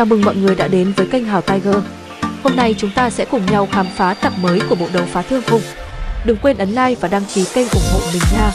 Chào mừng mọi người đã đến với kênh Hào Tiger. Hôm nay chúng ta sẽ cùng nhau khám phá tập mới của bộ đấu phá thương khung. Đừng quên ấn like và đăng ký kênh ủng hộ mình nha.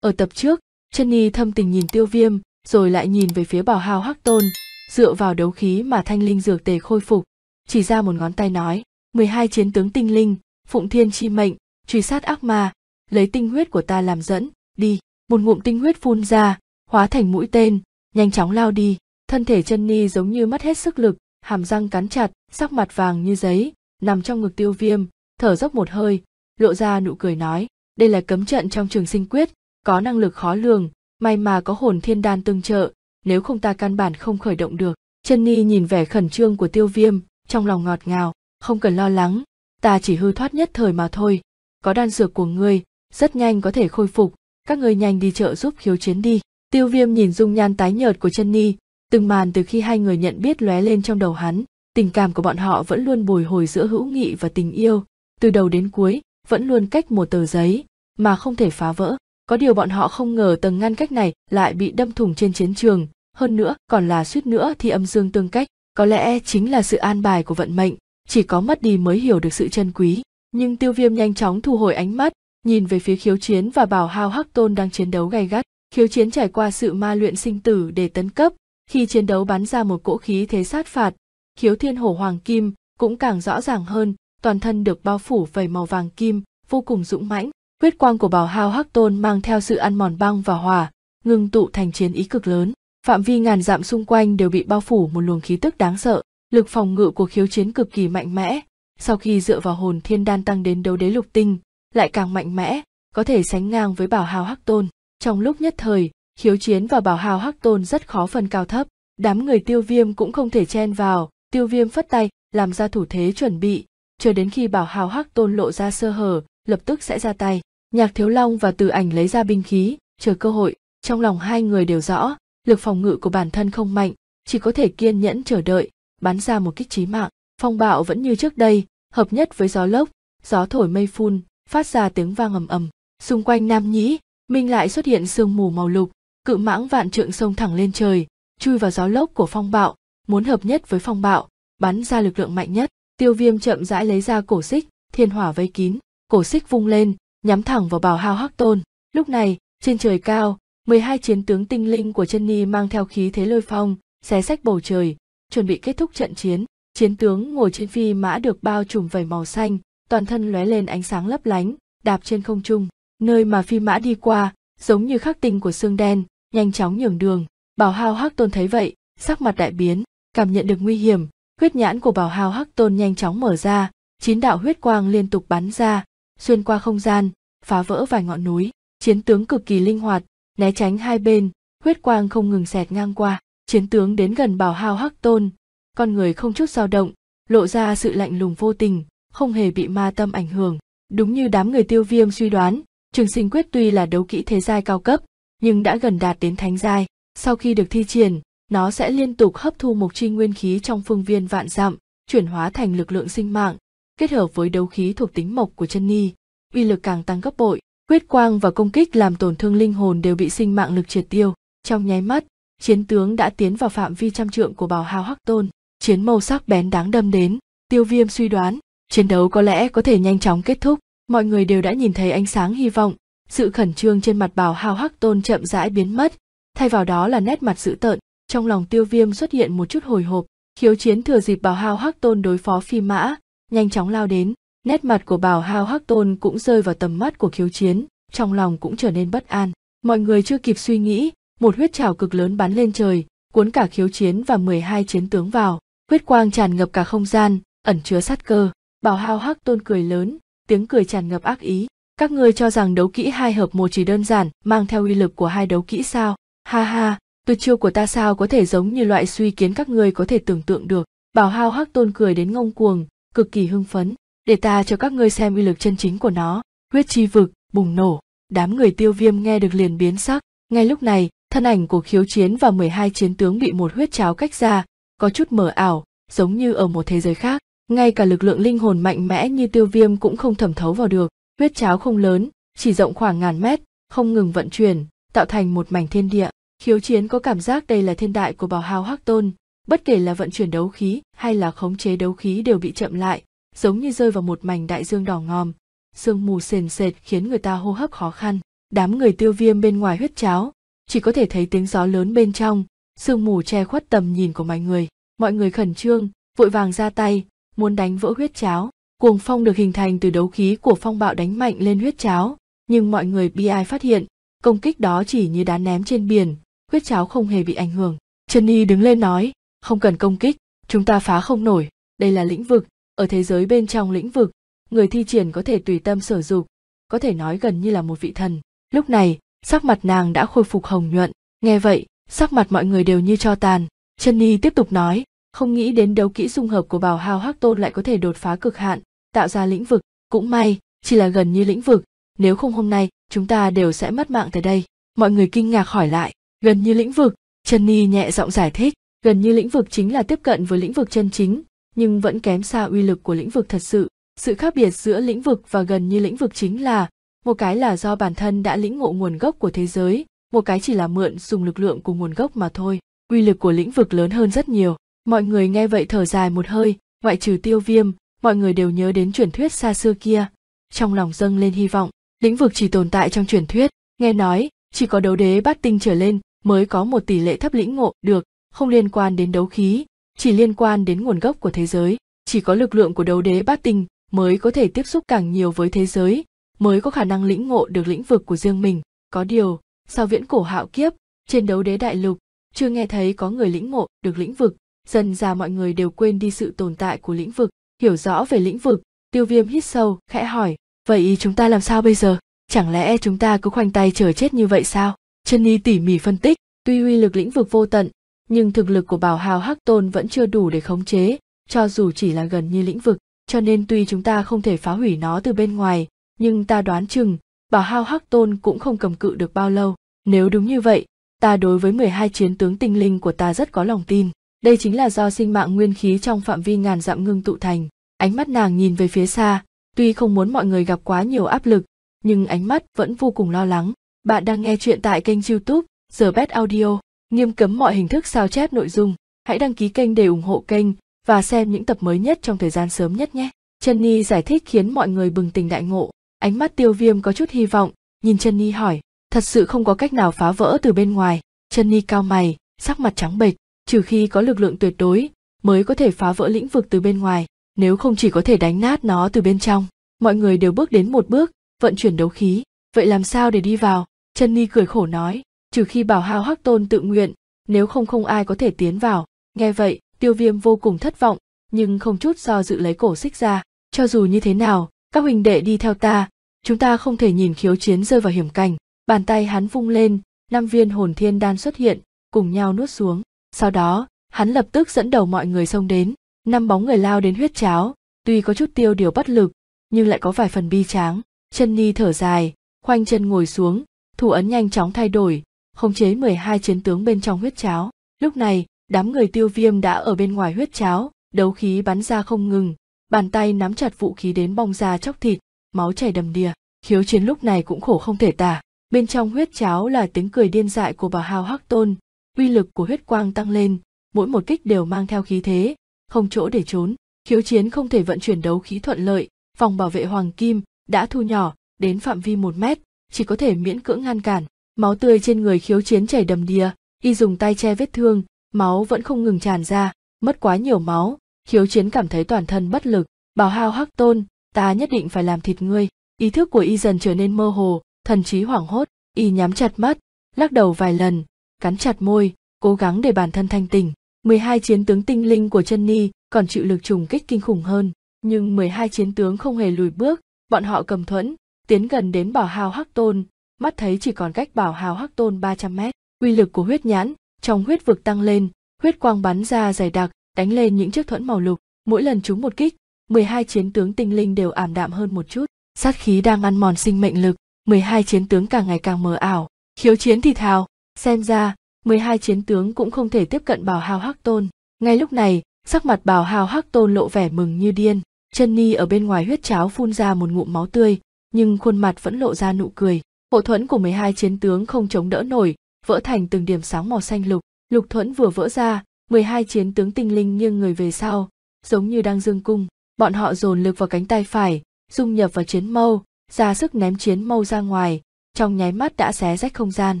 Ở tập trước, Jenny thâm tình nhìn tiêu viêm, rồi lại nhìn về phía bảo hào hắc tôn, dựa vào đấu khí mà thanh linh dược tề khôi phục, chỉ ra một ngón tay nói, 12 chiến tướng tinh linh, phụng thiên chi mệnh, truy sát ác ma, lấy tinh huyết của ta làm dẫn đi một ngụm tinh huyết phun ra hóa thành mũi tên nhanh chóng lao đi thân thể chân ni giống như mất hết sức lực hàm răng cắn chặt sắc mặt vàng như giấy nằm trong ngực tiêu viêm thở dốc một hơi lộ ra nụ cười nói đây là cấm trận trong trường sinh quyết có năng lực khó lường may mà có hồn thiên đan tương trợ nếu không ta căn bản không khởi động được chân ni nhìn vẻ khẩn trương của tiêu viêm trong lòng ngọt ngào không cần lo lắng ta chỉ hư thoát nhất thời mà thôi có đan dược của ngươi rất nhanh có thể khôi phục các ngươi nhanh đi chợ giúp khiếu chiến đi tiêu viêm nhìn dung nhan tái nhợt của chân ni từng màn từ khi hai người nhận biết lóe lên trong đầu hắn tình cảm của bọn họ vẫn luôn bồi hồi giữa hữu nghị và tình yêu từ đầu đến cuối vẫn luôn cách một tờ giấy mà không thể phá vỡ có điều bọn họ không ngờ tầng ngăn cách này lại bị đâm thủng trên chiến trường hơn nữa còn là suýt nữa thì âm dương tương cách có lẽ chính là sự an bài của vận mệnh chỉ có mất đi mới hiểu được sự chân quý nhưng tiêu viêm nhanh chóng thu hồi ánh mắt nhìn về phía khiếu chiến và bảo hao hắc tôn đang chiến đấu gay gắt khiếu chiến trải qua sự ma luyện sinh tử để tấn cấp khi chiến đấu bắn ra một cỗ khí thế sát phạt khiếu thiên hổ hoàng kim cũng càng rõ ràng hơn toàn thân được bao phủ vầy màu vàng kim vô cùng dũng mãnh huyết quang của bảo hao hắc tôn mang theo sự ăn mòn băng và hỏa ngưng tụ thành chiến ý cực lớn phạm vi ngàn dặm xung quanh đều bị bao phủ một luồng khí tức đáng sợ lực phòng ngự của khiếu chiến cực kỳ mạnh mẽ sau khi dựa vào hồn thiên đan tăng đến đấu đế lục tinh lại càng mạnh mẽ có thể sánh ngang với bảo hào hắc tôn trong lúc nhất thời khiếu chiến và bảo hào hắc tôn rất khó phân cao thấp đám người tiêu viêm cũng không thể chen vào tiêu viêm phất tay làm ra thủ thế chuẩn bị chờ đến khi bảo hào hắc tôn lộ ra sơ hở lập tức sẽ ra tay nhạc thiếu long và từ ảnh lấy ra binh khí chờ cơ hội trong lòng hai người đều rõ lực phòng ngự của bản thân không mạnh chỉ có thể kiên nhẫn chờ đợi bắn ra một kích trí mạng phong bạo vẫn như trước đây hợp nhất với gió lốc gió thổi mây phun phát ra tiếng vang ầm ầm xung quanh nam nhĩ minh lại xuất hiện sương mù màu lục cự mãng vạn trượng sông thẳng lên trời chui vào gió lốc của phong bạo muốn hợp nhất với phong bạo bắn ra lực lượng mạnh nhất tiêu viêm chậm rãi lấy ra cổ xích thiên hỏa vây kín cổ xích vung lên nhắm thẳng vào bào hao hắc tôn lúc này trên trời cao 12 chiến tướng tinh linh của chân ni mang theo khí thế lôi phong xé sách bầu trời chuẩn bị kết thúc trận chiến chiến tướng ngồi trên phi mã được bao trùm vảy màu xanh toàn thân lóe lên ánh sáng lấp lánh, đạp trên không trung, nơi mà phi mã đi qua, giống như khắc tinh của xương đen, nhanh chóng nhường đường. Bảo Hào Hắc Tôn thấy vậy, sắc mặt đại biến, cảm nhận được nguy hiểm, huyết nhãn của Bảo Hào Hắc Tôn nhanh chóng mở ra, chín đạo huyết quang liên tục bắn ra, xuyên qua không gian, phá vỡ vài ngọn núi, chiến tướng cực kỳ linh hoạt, né tránh hai bên, huyết quang không ngừng xẹt ngang qua, chiến tướng đến gần Bảo Hào Hắc Tôn, con người không chút dao động, lộ ra sự lạnh lùng vô tình, không hề bị ma tâm ảnh hưởng. Đúng như đám người tiêu viêm suy đoán, trường sinh quyết tuy là đấu kỹ thế giai cao cấp, nhưng đã gần đạt đến thánh giai. Sau khi được thi triển, nó sẽ liên tục hấp thu mục chi nguyên khí trong phương viên vạn dặm, chuyển hóa thành lực lượng sinh mạng, kết hợp với đấu khí thuộc tính mộc của chân ni, uy lực càng tăng gấp bội. Quyết quang và công kích làm tổn thương linh hồn đều bị sinh mạng lực triệt tiêu. Trong nháy mắt, chiến tướng đã tiến vào phạm vi trăm trượng của bào hào hắc tôn. Chiến màu sắc bén đáng đâm đến, tiêu viêm suy đoán, Chiến đấu có lẽ có thể nhanh chóng kết thúc, mọi người đều đã nhìn thấy ánh sáng hy vọng, sự khẩn trương trên mặt bảo hao hắc tôn chậm rãi biến mất, thay vào đó là nét mặt dữ tợn, trong lòng tiêu viêm xuất hiện một chút hồi hộp, khiếu chiến thừa dịp bảo hao hắc tôn đối phó phi mã, nhanh chóng lao đến, nét mặt của bảo hao hắc tôn cũng rơi vào tầm mắt của khiếu chiến, trong lòng cũng trở nên bất an, mọi người chưa kịp suy nghĩ, một huyết trào cực lớn bắn lên trời, cuốn cả khiếu chiến và 12 chiến tướng vào, huyết quang tràn ngập cả không gian, ẩn chứa sát cơ. Bảo hao hắc tôn cười lớn, tiếng cười tràn ngập ác ý. Các ngươi cho rằng đấu kỹ hai hợp một chỉ đơn giản, mang theo uy lực của hai đấu kỹ sao? Ha ha, tuyệt chiêu của ta sao có thể giống như loại suy kiến các ngươi có thể tưởng tượng được. Bảo hao hắc tôn cười đến ngông cuồng, cực kỳ hưng phấn. Để ta cho các ngươi xem uy lực chân chính của nó. Huyết chi vực, bùng nổ. Đám người tiêu viêm nghe được liền biến sắc. Ngay lúc này, thân ảnh của khiếu chiến và 12 chiến tướng bị một huyết cháo cách ra, có chút mờ ảo, giống như ở một thế giới khác ngay cả lực lượng linh hồn mạnh mẽ như tiêu viêm cũng không thẩm thấu vào được huyết cháo không lớn chỉ rộng khoảng ngàn mét không ngừng vận chuyển tạo thành một mảnh thiên địa khiếu chiến có cảm giác đây là thiên đại của bảo hào hắc tôn bất kể là vận chuyển đấu khí hay là khống chế đấu khí đều bị chậm lại giống như rơi vào một mảnh đại dương đỏ ngòm sương mù sền sệt khiến người ta hô hấp khó khăn đám người tiêu viêm bên ngoài huyết cháo chỉ có thể thấy tiếng gió lớn bên trong sương mù che khuất tầm nhìn của mọi người mọi người khẩn trương vội vàng ra tay muốn đánh vỡ huyết cháo. Cuồng phong được hình thành từ đấu khí của phong bạo đánh mạnh lên huyết cháo, nhưng mọi người bi ai phát hiện, công kích đó chỉ như đá ném trên biển, huyết cháo không hề bị ảnh hưởng. chân Nhi đứng lên nói, không cần công kích, chúng ta phá không nổi, đây là lĩnh vực, ở thế giới bên trong lĩnh vực, người thi triển có thể tùy tâm sở dục, có thể nói gần như là một vị thần. Lúc này, sắc mặt nàng đã khôi phục hồng nhuận, nghe vậy, sắc mặt mọi người đều như cho tàn. chân Nhi tiếp tục nói, không nghĩ đến đấu kỹ dung hợp của bảo hào hắc tôn lại có thể đột phá cực hạn tạo ra lĩnh vực cũng may chỉ là gần như lĩnh vực nếu không hôm nay chúng ta đều sẽ mất mạng tại đây mọi người kinh ngạc hỏi lại gần như lĩnh vực trần ni nhẹ giọng giải thích gần như lĩnh vực chính là tiếp cận với lĩnh vực chân chính nhưng vẫn kém xa uy lực của lĩnh vực thật sự sự khác biệt giữa lĩnh vực và gần như lĩnh vực chính là một cái là do bản thân đã lĩnh ngộ nguồn gốc của thế giới một cái chỉ là mượn dùng lực lượng của nguồn gốc mà thôi uy lực của lĩnh vực lớn hơn rất nhiều mọi người nghe vậy thở dài một hơi ngoại trừ tiêu viêm mọi người đều nhớ đến truyền thuyết xa xưa kia trong lòng dâng lên hy vọng lĩnh vực chỉ tồn tại trong truyền thuyết nghe nói chỉ có đấu đế bát tinh trở lên mới có một tỷ lệ thấp lĩnh ngộ được không liên quan đến đấu khí chỉ liên quan đến nguồn gốc của thế giới chỉ có lực lượng của đấu đế bát tinh mới có thể tiếp xúc càng nhiều với thế giới mới có khả năng lĩnh ngộ được lĩnh vực của riêng mình có điều sau viễn cổ hạo kiếp trên đấu đế đại lục chưa nghe thấy có người lĩnh ngộ được lĩnh vực dần ra mọi người đều quên đi sự tồn tại của lĩnh vực hiểu rõ về lĩnh vực tiêu viêm hít sâu khẽ hỏi vậy chúng ta làm sao bây giờ chẳng lẽ chúng ta cứ khoanh tay chờ chết như vậy sao chân y tỉ mỉ phân tích tuy uy lực lĩnh vực vô tận nhưng thực lực của bảo hào hắc tôn vẫn chưa đủ để khống chế cho dù chỉ là gần như lĩnh vực cho nên tuy chúng ta không thể phá hủy nó từ bên ngoài nhưng ta đoán chừng bảo hào hắc tôn cũng không cầm cự được bao lâu nếu đúng như vậy ta đối với 12 chiến tướng tinh linh của ta rất có lòng tin đây chính là do sinh mạng nguyên khí trong phạm vi ngàn dặm ngưng tụ thành ánh mắt nàng nhìn về phía xa tuy không muốn mọi người gặp quá nhiều áp lực nhưng ánh mắt vẫn vô cùng lo lắng bạn đang nghe chuyện tại kênh youtube giờ best audio nghiêm cấm mọi hình thức sao chép nội dung hãy đăng ký kênh để ủng hộ kênh và xem những tập mới nhất trong thời gian sớm nhất nhé chân ni giải thích khiến mọi người bừng tỉnh đại ngộ ánh mắt tiêu viêm có chút hy vọng nhìn chân ni hỏi thật sự không có cách nào phá vỡ từ bên ngoài chân ni cao mày sắc mặt trắng bệch trừ khi có lực lượng tuyệt đối mới có thể phá vỡ lĩnh vực từ bên ngoài nếu không chỉ có thể đánh nát nó từ bên trong mọi người đều bước đến một bước vận chuyển đấu khí vậy làm sao để đi vào chân ni cười khổ nói trừ khi bảo hao hắc tôn tự nguyện nếu không không ai có thể tiến vào nghe vậy tiêu viêm vô cùng thất vọng nhưng không chút do dự lấy cổ xích ra cho dù như thế nào các huynh đệ đi theo ta chúng ta không thể nhìn khiếu chiến rơi vào hiểm cảnh bàn tay hắn vung lên năm viên hồn thiên đan xuất hiện cùng nhau nuốt xuống sau đó hắn lập tức dẫn đầu mọi người xông đến năm bóng người lao đến huyết cháo tuy có chút tiêu điều bất lực nhưng lại có vài phần bi tráng chân ni thở dài khoanh chân ngồi xuống thủ ấn nhanh chóng thay đổi khống chế 12 chiến tướng bên trong huyết cháo lúc này đám người tiêu viêm đã ở bên ngoài huyết cháo đấu khí bắn ra không ngừng bàn tay nắm chặt vũ khí đến bong ra chóc thịt máu chảy đầm đìa khiếu chiến lúc này cũng khổ không thể tả bên trong huyết cháo là tiếng cười điên dại của bà hào hắc tôn uy lực của huyết quang tăng lên mỗi một kích đều mang theo khí thế không chỗ để trốn khiếu chiến không thể vận chuyển đấu khí thuận lợi vòng bảo vệ hoàng kim đã thu nhỏ đến phạm vi một mét chỉ có thể miễn cưỡng ngăn cản máu tươi trên người khiếu chiến chảy đầm đìa y dùng tay che vết thương máu vẫn không ngừng tràn ra mất quá nhiều máu khiếu chiến cảm thấy toàn thân bất lực bảo hao hắc tôn ta nhất định phải làm thịt ngươi ý thức của y dần trở nên mơ hồ thần trí hoảng hốt y nhắm chặt mắt lắc đầu vài lần cắn chặt môi, cố gắng để bản thân thanh tỉnh. 12 chiến tướng tinh linh của chân ni còn chịu lực trùng kích kinh khủng hơn, nhưng 12 chiến tướng không hề lùi bước, bọn họ cầm thuẫn, tiến gần đến bảo hào hắc tôn, mắt thấy chỉ còn cách bảo hào hắc tôn 300 mét. Uy lực của huyết nhãn, trong huyết vực tăng lên, huyết quang bắn ra dày đặc, đánh lên những chiếc thuẫn màu lục, mỗi lần chúng một kích, 12 chiến tướng tinh linh đều ảm đạm hơn một chút. Sát khí đang ăn mòn sinh mệnh lực, 12 chiến tướng càng ngày càng mờ ảo, khiếu chiến thì thào, Xem ra, 12 chiến tướng cũng không thể tiếp cận Bảo Hào Hắc Tôn. Ngay lúc này, sắc mặt Bảo Hào Hắc Tôn lộ vẻ mừng như điên, chân ni ở bên ngoài huyết cháo phun ra một ngụm máu tươi, nhưng khuôn mặt vẫn lộ ra nụ cười. Hộ thuẫn của 12 chiến tướng không chống đỡ nổi, vỡ thành từng điểm sáng màu xanh lục. Lục thuẫn vừa vỡ ra, 12 chiến tướng tinh linh nghiêng người về sau, giống như đang dương cung. Bọn họ dồn lực vào cánh tay phải, dung nhập vào chiến mâu, ra sức ném chiến mâu ra ngoài, trong nháy mắt đã xé rách không gian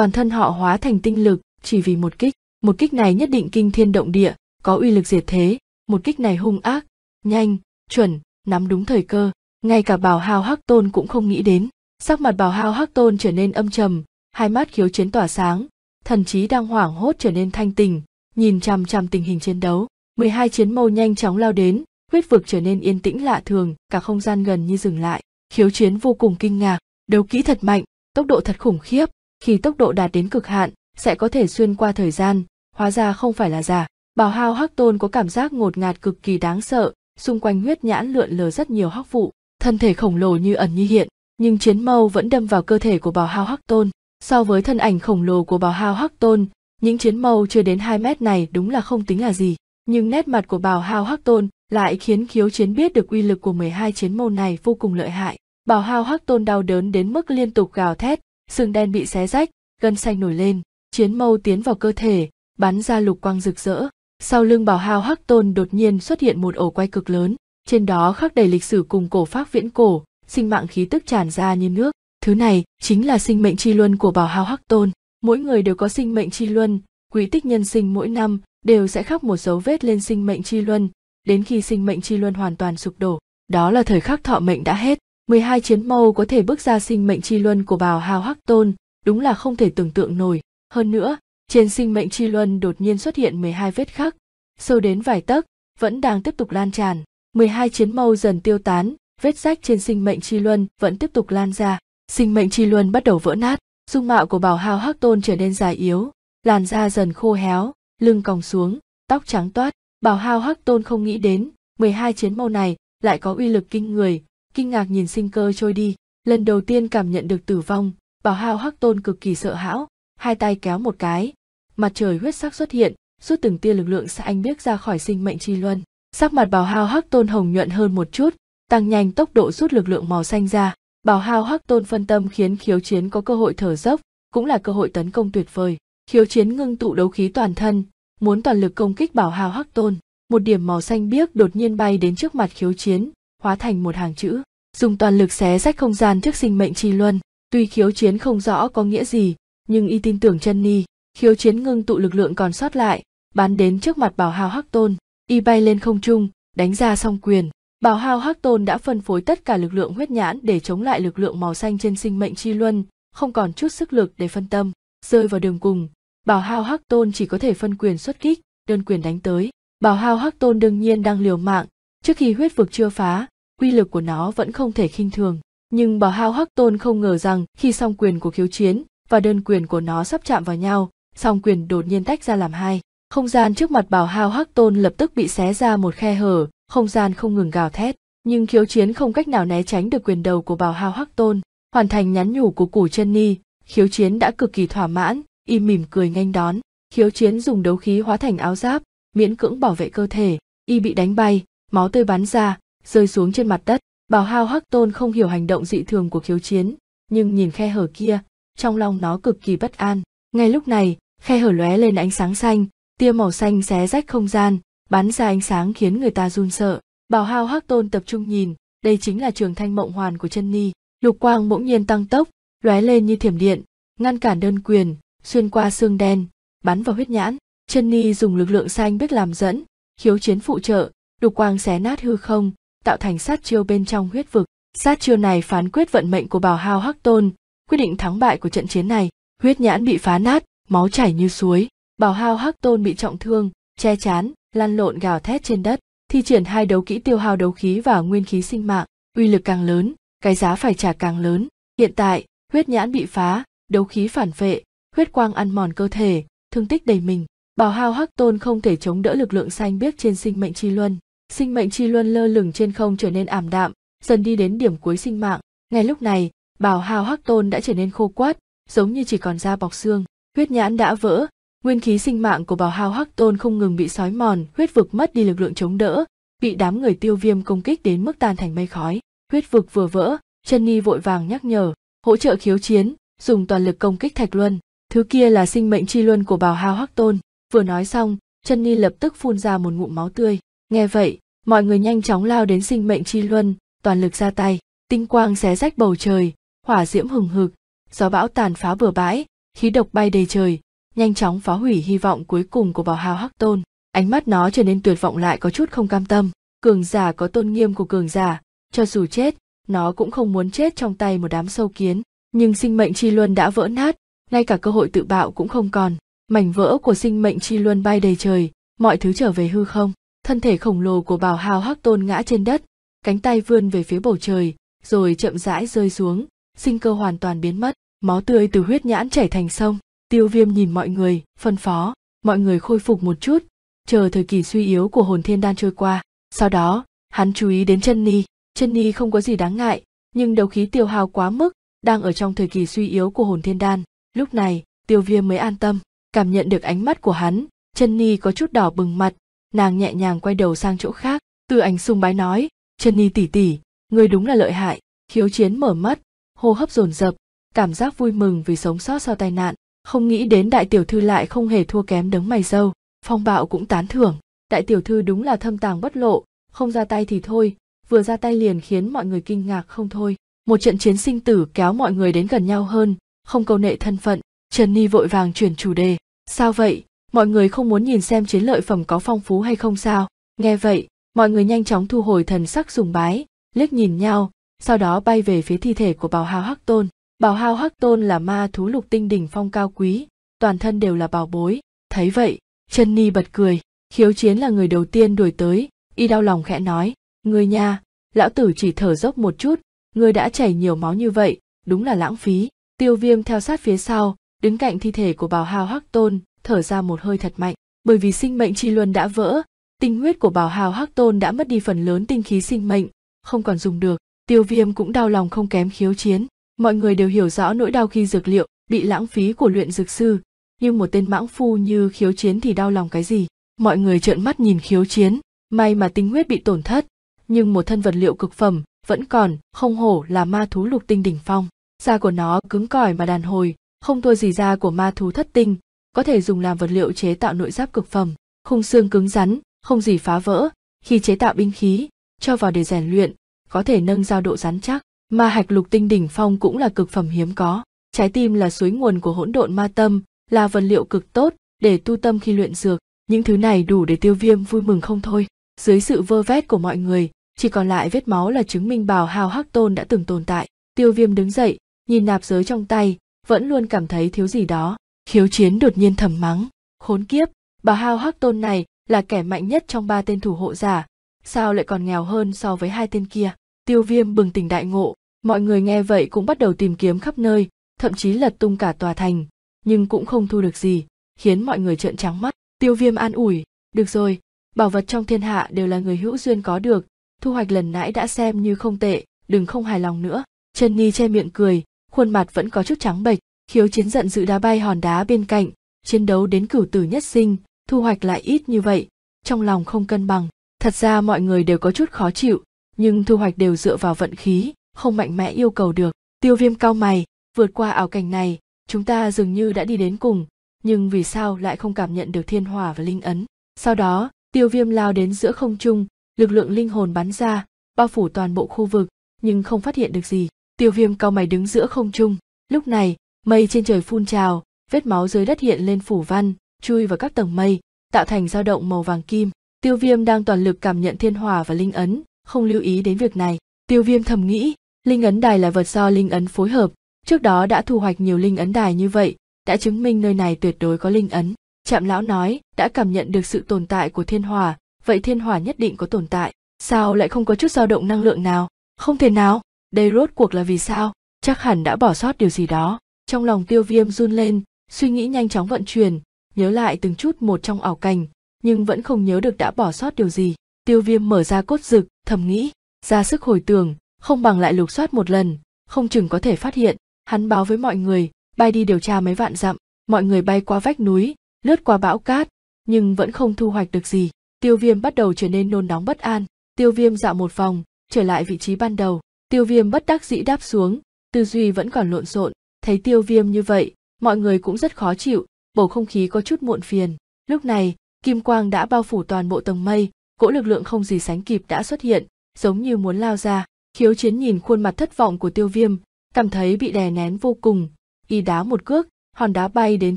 toàn thân họ hóa thành tinh lực chỉ vì một kích một kích này nhất định kinh thiên động địa có uy lực diệt thế một kích này hung ác nhanh chuẩn nắm đúng thời cơ ngay cả bào hao hắc tôn cũng không nghĩ đến sắc mặt bào hao hắc tôn trở nên âm trầm hai mắt khiếu chiến tỏa sáng thần trí đang hoảng hốt trở nên thanh tình nhìn chằm chằm tình hình chiến đấu 12 chiến mâu nhanh chóng lao đến huyết vực trở nên yên tĩnh lạ thường cả không gian gần như dừng lại khiếu chiến vô cùng kinh ngạc đấu kỹ thật mạnh tốc độ thật khủng khiếp khi tốc độ đạt đến cực hạn sẽ có thể xuyên qua thời gian hóa ra không phải là giả bảo hao hắc tôn có cảm giác ngột ngạt cực kỳ đáng sợ xung quanh huyết nhãn lượn lờ rất nhiều hắc vụ thân thể khổng lồ như ẩn như hiện nhưng chiến mâu vẫn đâm vào cơ thể của bào hao hắc tôn so với thân ảnh khổng lồ của bào hao hắc tôn những chiến mâu chưa đến 2 mét này đúng là không tính là gì nhưng nét mặt của bào hao hắc tôn lại khiến khiếu chiến biết được uy lực của 12 chiến mâu này vô cùng lợi hại bào hao hắc tôn đau đớn đến mức liên tục gào thét xương đen bị xé rách gân xanh nổi lên chiến mâu tiến vào cơ thể bắn ra lục quang rực rỡ sau lưng bảo Hào hắc tôn đột nhiên xuất hiện một ổ quay cực lớn trên đó khắc đầy lịch sử cùng cổ pháp viễn cổ sinh mạng khí tức tràn ra như nước thứ này chính là sinh mệnh chi luân của bảo Hào hắc tôn mỗi người đều có sinh mệnh chi luân quỹ tích nhân sinh mỗi năm đều sẽ khắc một dấu vết lên sinh mệnh chi luân đến khi sinh mệnh chi luân hoàn toàn sụp đổ đó là thời khắc thọ mệnh đã hết 12 chiến mâu có thể bước ra sinh mệnh chi luân của bào hào hắc tôn, đúng là không thể tưởng tượng nổi. Hơn nữa, trên sinh mệnh chi luân đột nhiên xuất hiện 12 vết khắc, sâu đến vài tấc, vẫn đang tiếp tục lan tràn. 12 chiến mâu dần tiêu tán, vết rách trên sinh mệnh chi luân vẫn tiếp tục lan ra. Sinh mệnh chi luân bắt đầu vỡ nát, dung mạo của bào hào hắc tôn trở nên già yếu, làn da dần khô héo, lưng còng xuống, tóc trắng toát. Bào hào hắc tôn không nghĩ đến, 12 chiến mâu này lại có uy lực kinh người, kinh ngạc nhìn sinh cơ trôi đi lần đầu tiên cảm nhận được tử vong bảo hao hắc tôn cực kỳ sợ hãi hai tay kéo một cái mặt trời huyết sắc xuất hiện rút từng tia lực lượng sẽ anh biết ra khỏi sinh mệnh chi luân sắc mặt bảo hao hắc tôn hồng nhuận hơn một chút tăng nhanh tốc độ rút lực lượng màu xanh ra bảo hao hắc tôn phân tâm khiến khiếu chiến có cơ hội thở dốc cũng là cơ hội tấn công tuyệt vời khiếu chiến ngưng tụ đấu khí toàn thân muốn toàn lực công kích bảo hao hắc tôn một điểm màu xanh biếc đột nhiên bay đến trước mặt khiếu chiến hóa thành một hàng chữ dùng toàn lực xé rách không gian trước sinh mệnh chi luân tuy khiếu chiến không rõ có nghĩa gì nhưng y tin tưởng chân ni khiếu chiến ngưng tụ lực lượng còn sót lại bán đến trước mặt bảo hao hắc tôn y bay lên không trung đánh ra song quyền bảo hao hắc tôn đã phân phối tất cả lực lượng huyết nhãn để chống lại lực lượng màu xanh trên sinh mệnh chi luân không còn chút sức lực để phân tâm rơi vào đường cùng bảo hao hắc tôn chỉ có thể phân quyền xuất kích đơn quyền đánh tới bảo hao hắc tôn đương nhiên đang liều mạng Trước khi huyết vực chưa phá, quy lực của nó vẫn không thể khinh thường. Nhưng bảo hao hắc tôn không ngờ rằng khi song quyền của khiếu chiến và đơn quyền của nó sắp chạm vào nhau, song quyền đột nhiên tách ra làm hai. Không gian trước mặt bảo hao hắc tôn lập tức bị xé ra một khe hở, không gian không ngừng gào thét. Nhưng khiếu chiến không cách nào né tránh được quyền đầu của bảo hao hắc tôn. Hoàn thành nhắn nhủ của củ chân ni, khiếu chiến đã cực kỳ thỏa mãn, y mỉm cười nghênh đón. Khiếu chiến dùng đấu khí hóa thành áo giáp, miễn cưỡng bảo vệ cơ thể, y bị đánh bay, máu tươi bắn ra rơi xuống trên mặt đất bảo hao hắc tôn không hiểu hành động dị thường của khiếu chiến nhưng nhìn khe hở kia trong lòng nó cực kỳ bất an ngay lúc này khe hở lóe lên ánh sáng xanh tia màu xanh xé rách không gian bắn ra ánh sáng khiến người ta run sợ bảo hao hắc tôn tập trung nhìn đây chính là trường thanh mộng hoàn của chân ni lục quang bỗng nhiên tăng tốc lóe lên như thiểm điện ngăn cản đơn quyền xuyên qua xương đen bắn vào huyết nhãn chân ni dùng lực lượng xanh biết làm dẫn khiếu chiến phụ trợ đục quang xé nát hư không tạo thành sát chiêu bên trong huyết vực sát chiêu này phán quyết vận mệnh của bào hao hắc tôn quyết định thắng bại của trận chiến này huyết nhãn bị phá nát máu chảy như suối bào hao hắc tôn bị trọng thương che chán lăn lộn gào thét trên đất thi triển hai đấu kỹ tiêu hao đấu khí và nguyên khí sinh mạng uy lực càng lớn cái giá phải trả càng lớn hiện tại huyết nhãn bị phá đấu khí phản vệ huyết quang ăn mòn cơ thể thương tích đầy mình bào hao hắc tôn không thể chống đỡ lực lượng xanh biếc trên sinh mệnh chi luân sinh mệnh chi luân lơ lửng trên không trở nên ảm đạm dần đi đến điểm cuối sinh mạng ngay lúc này bảo hào hắc tôn đã trở nên khô quát giống như chỉ còn da bọc xương huyết nhãn đã vỡ nguyên khí sinh mạng của bảo hào hắc tôn không ngừng bị sói mòn huyết vực mất đi lực lượng chống đỡ bị đám người tiêu viêm công kích đến mức tan thành mây khói huyết vực vừa vỡ chân ni vội vàng nhắc nhở hỗ trợ khiếu chiến dùng toàn lực công kích thạch luân thứ kia là sinh mệnh chi luân của bảo hào hắc tôn vừa nói xong chân ni lập tức phun ra một ngụm máu tươi Nghe vậy, mọi người nhanh chóng lao đến sinh mệnh chi luân, toàn lực ra tay, tinh quang xé rách bầu trời, hỏa diễm hừng hực, gió bão tàn phá bừa bãi, khí độc bay đầy trời, nhanh chóng phá hủy hy vọng cuối cùng của bảo hào Hắc Tôn. Ánh mắt nó trở nên tuyệt vọng lại có chút không cam tâm, cường giả có tôn nghiêm của cường giả, cho dù chết, nó cũng không muốn chết trong tay một đám sâu kiến, nhưng sinh mệnh chi luân đã vỡ nát, ngay cả cơ hội tự bạo cũng không còn, mảnh vỡ của sinh mệnh chi luân bay đầy trời, mọi thứ trở về hư không thân thể khổng lồ của bảo hào hắc tôn ngã trên đất cánh tay vươn về phía bầu trời rồi chậm rãi rơi xuống sinh cơ hoàn toàn biến mất máu tươi từ huyết nhãn chảy thành sông tiêu viêm nhìn mọi người phân phó mọi người khôi phục một chút chờ thời kỳ suy yếu của hồn thiên đan trôi qua sau đó hắn chú ý đến chân ni chân ni không có gì đáng ngại nhưng đầu khí tiêu hao quá mức đang ở trong thời kỳ suy yếu của hồn thiên đan lúc này tiêu viêm mới an tâm cảm nhận được ánh mắt của hắn chân ni có chút đỏ bừng mặt nàng nhẹ nhàng quay đầu sang chỗ khác tư ánh sung bái nói chân ni tỉ tỉ người đúng là lợi hại khiếu chiến mở mắt hô hấp dồn dập cảm giác vui mừng vì sống sót sau tai nạn không nghĩ đến đại tiểu thư lại không hề thua kém đấng mày dâu phong bạo cũng tán thưởng đại tiểu thư đúng là thâm tàng bất lộ không ra tay thì thôi vừa ra tay liền khiến mọi người kinh ngạc không thôi một trận chiến sinh tử kéo mọi người đến gần nhau hơn không câu nệ thân phận trần ni vội vàng chuyển chủ đề sao vậy mọi người không muốn nhìn xem chiến lợi phẩm có phong phú hay không sao nghe vậy mọi người nhanh chóng thu hồi thần sắc sùng bái liếc nhìn nhau sau đó bay về phía thi thể của bào hao hắc tôn bào hao hắc tôn là ma thú lục tinh đỉnh phong cao quý toàn thân đều là bảo bối thấy vậy chân ni bật cười khiếu chiến là người đầu tiên đuổi tới y đau lòng khẽ nói người nhà lão tử chỉ thở dốc một chút người đã chảy nhiều máu như vậy đúng là lãng phí tiêu viêm theo sát phía sau đứng cạnh thi thể của bào hao hắc tôn thở ra một hơi thật mạnh bởi vì sinh mệnh chi luân đã vỡ tinh huyết của bảo hào hắc tôn đã mất đi phần lớn tinh khí sinh mệnh không còn dùng được tiêu viêm cũng đau lòng không kém khiếu chiến mọi người đều hiểu rõ nỗi đau khi dược liệu bị lãng phí của luyện dược sư nhưng một tên mãng phu như khiếu chiến thì đau lòng cái gì mọi người trợn mắt nhìn khiếu chiến may mà tinh huyết bị tổn thất nhưng một thân vật liệu cực phẩm vẫn còn không hổ là ma thú lục tinh đỉnh phong da của nó cứng cỏi mà đàn hồi không thua gì da của ma thú thất tinh có thể dùng làm vật liệu chế tạo nội giáp cực phẩm khung xương cứng rắn không gì phá vỡ khi chế tạo binh khí cho vào để rèn luyện có thể nâng giao độ rắn chắc ma hạch lục tinh đỉnh phong cũng là cực phẩm hiếm có trái tim là suối nguồn của hỗn độn ma tâm là vật liệu cực tốt để tu tâm khi luyện dược những thứ này đủ để tiêu viêm vui mừng không thôi dưới sự vơ vét của mọi người chỉ còn lại vết máu là chứng minh bào hào hắc tôn đã từng tồn tại tiêu viêm đứng dậy nhìn nạp giới trong tay vẫn luôn cảm thấy thiếu gì đó khiếu chiến đột nhiên thầm mắng khốn kiếp bà hao hắc tôn này là kẻ mạnh nhất trong ba tên thủ hộ giả sao lại còn nghèo hơn so với hai tên kia tiêu viêm bừng tỉnh đại ngộ mọi người nghe vậy cũng bắt đầu tìm kiếm khắp nơi thậm chí lật tung cả tòa thành nhưng cũng không thu được gì khiến mọi người trợn trắng mắt tiêu viêm an ủi được rồi bảo vật trong thiên hạ đều là người hữu duyên có được thu hoạch lần nãy đã xem như không tệ đừng không hài lòng nữa chân ni che miệng cười khuôn mặt vẫn có chút trắng bệch khiếu chiến giận dữ đá bay hòn đá bên cạnh chiến đấu đến cửu tử nhất sinh thu hoạch lại ít như vậy trong lòng không cân bằng thật ra mọi người đều có chút khó chịu nhưng thu hoạch đều dựa vào vận khí không mạnh mẽ yêu cầu được tiêu viêm cao mày vượt qua ảo cảnh này chúng ta dường như đã đi đến cùng nhưng vì sao lại không cảm nhận được thiên hỏa và linh ấn sau đó tiêu viêm lao đến giữa không trung lực lượng linh hồn bắn ra bao phủ toàn bộ khu vực nhưng không phát hiện được gì tiêu viêm cao mày đứng giữa không trung lúc này Mây trên trời phun trào, vết máu dưới đất hiện lên phủ văn, chui vào các tầng mây, tạo thành dao động màu vàng kim. Tiêu Viêm đang toàn lực cảm nhận thiên hòa và linh ấn, không lưu ý đến việc này. Tiêu Viêm thầm nghĩ, linh ấn đài là vật do linh ấn phối hợp, trước đó đã thu hoạch nhiều linh ấn đài như vậy, đã chứng minh nơi này tuyệt đối có linh ấn. Trạm lão nói, đã cảm nhận được sự tồn tại của thiên hòa, vậy thiên hòa nhất định có tồn tại. Sao lại không có chút dao động năng lượng nào? Không thể nào, đây rốt cuộc là vì sao? Chắc hẳn đã bỏ sót điều gì đó trong lòng tiêu viêm run lên suy nghĩ nhanh chóng vận chuyển nhớ lại từng chút một trong ảo cảnh nhưng vẫn không nhớ được đã bỏ sót điều gì tiêu viêm mở ra cốt rực thầm nghĩ ra sức hồi tưởng không bằng lại lục soát một lần không chừng có thể phát hiện hắn báo với mọi người bay đi điều tra mấy vạn dặm mọi người bay qua vách núi lướt qua bão cát nhưng vẫn không thu hoạch được gì tiêu viêm bắt đầu trở nên nôn nóng bất an tiêu viêm dạo một vòng trở lại vị trí ban đầu tiêu viêm bất đắc dĩ đáp xuống tư duy vẫn còn lộn xộn thấy tiêu viêm như vậy mọi người cũng rất khó chịu bầu không khí có chút muộn phiền lúc này kim quang đã bao phủ toàn bộ tầng mây cỗ lực lượng không gì sánh kịp đã xuất hiện giống như muốn lao ra khiếu chiến nhìn khuôn mặt thất vọng của tiêu viêm cảm thấy bị đè nén vô cùng y đá một cước hòn đá bay đến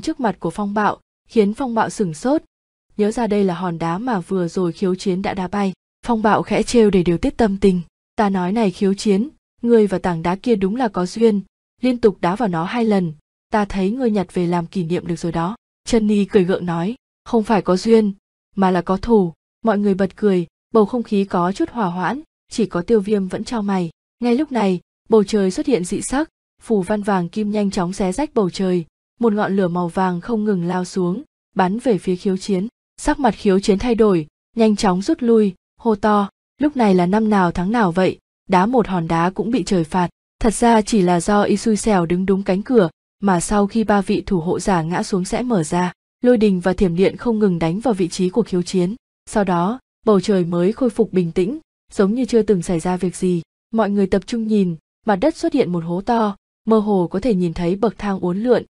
trước mặt của phong bạo khiến phong bạo sửng sốt nhớ ra đây là hòn đá mà vừa rồi khiếu chiến đã đá bay phong bạo khẽ trêu để điều tiết tâm tình ta nói này khiếu chiến ngươi và tảng đá kia đúng là có duyên liên tục đá vào nó hai lần ta thấy ngươi nhặt về làm kỷ niệm được rồi đó chân ni cười gượng nói không phải có duyên mà là có thù mọi người bật cười bầu không khí có chút hòa hoãn chỉ có tiêu viêm vẫn cho mày ngay lúc này bầu trời xuất hiện dị sắc phù văn vàng kim nhanh chóng xé rách bầu trời một ngọn lửa màu vàng không ngừng lao xuống bắn về phía khiếu chiến sắc mặt khiếu chiến thay đổi nhanh chóng rút lui hô to lúc này là năm nào tháng nào vậy đá một hòn đá cũng bị trời phạt Thật ra chỉ là do y xui xẻo đứng đúng cánh cửa, mà sau khi ba vị thủ hộ giả ngã xuống sẽ mở ra, lôi đình và thiểm điện không ngừng đánh vào vị trí của khiếu chiến. Sau đó, bầu trời mới khôi phục bình tĩnh, giống như chưa từng xảy ra việc gì. Mọi người tập trung nhìn, mặt đất xuất hiện một hố to, mơ hồ có thể nhìn thấy bậc thang uốn lượn.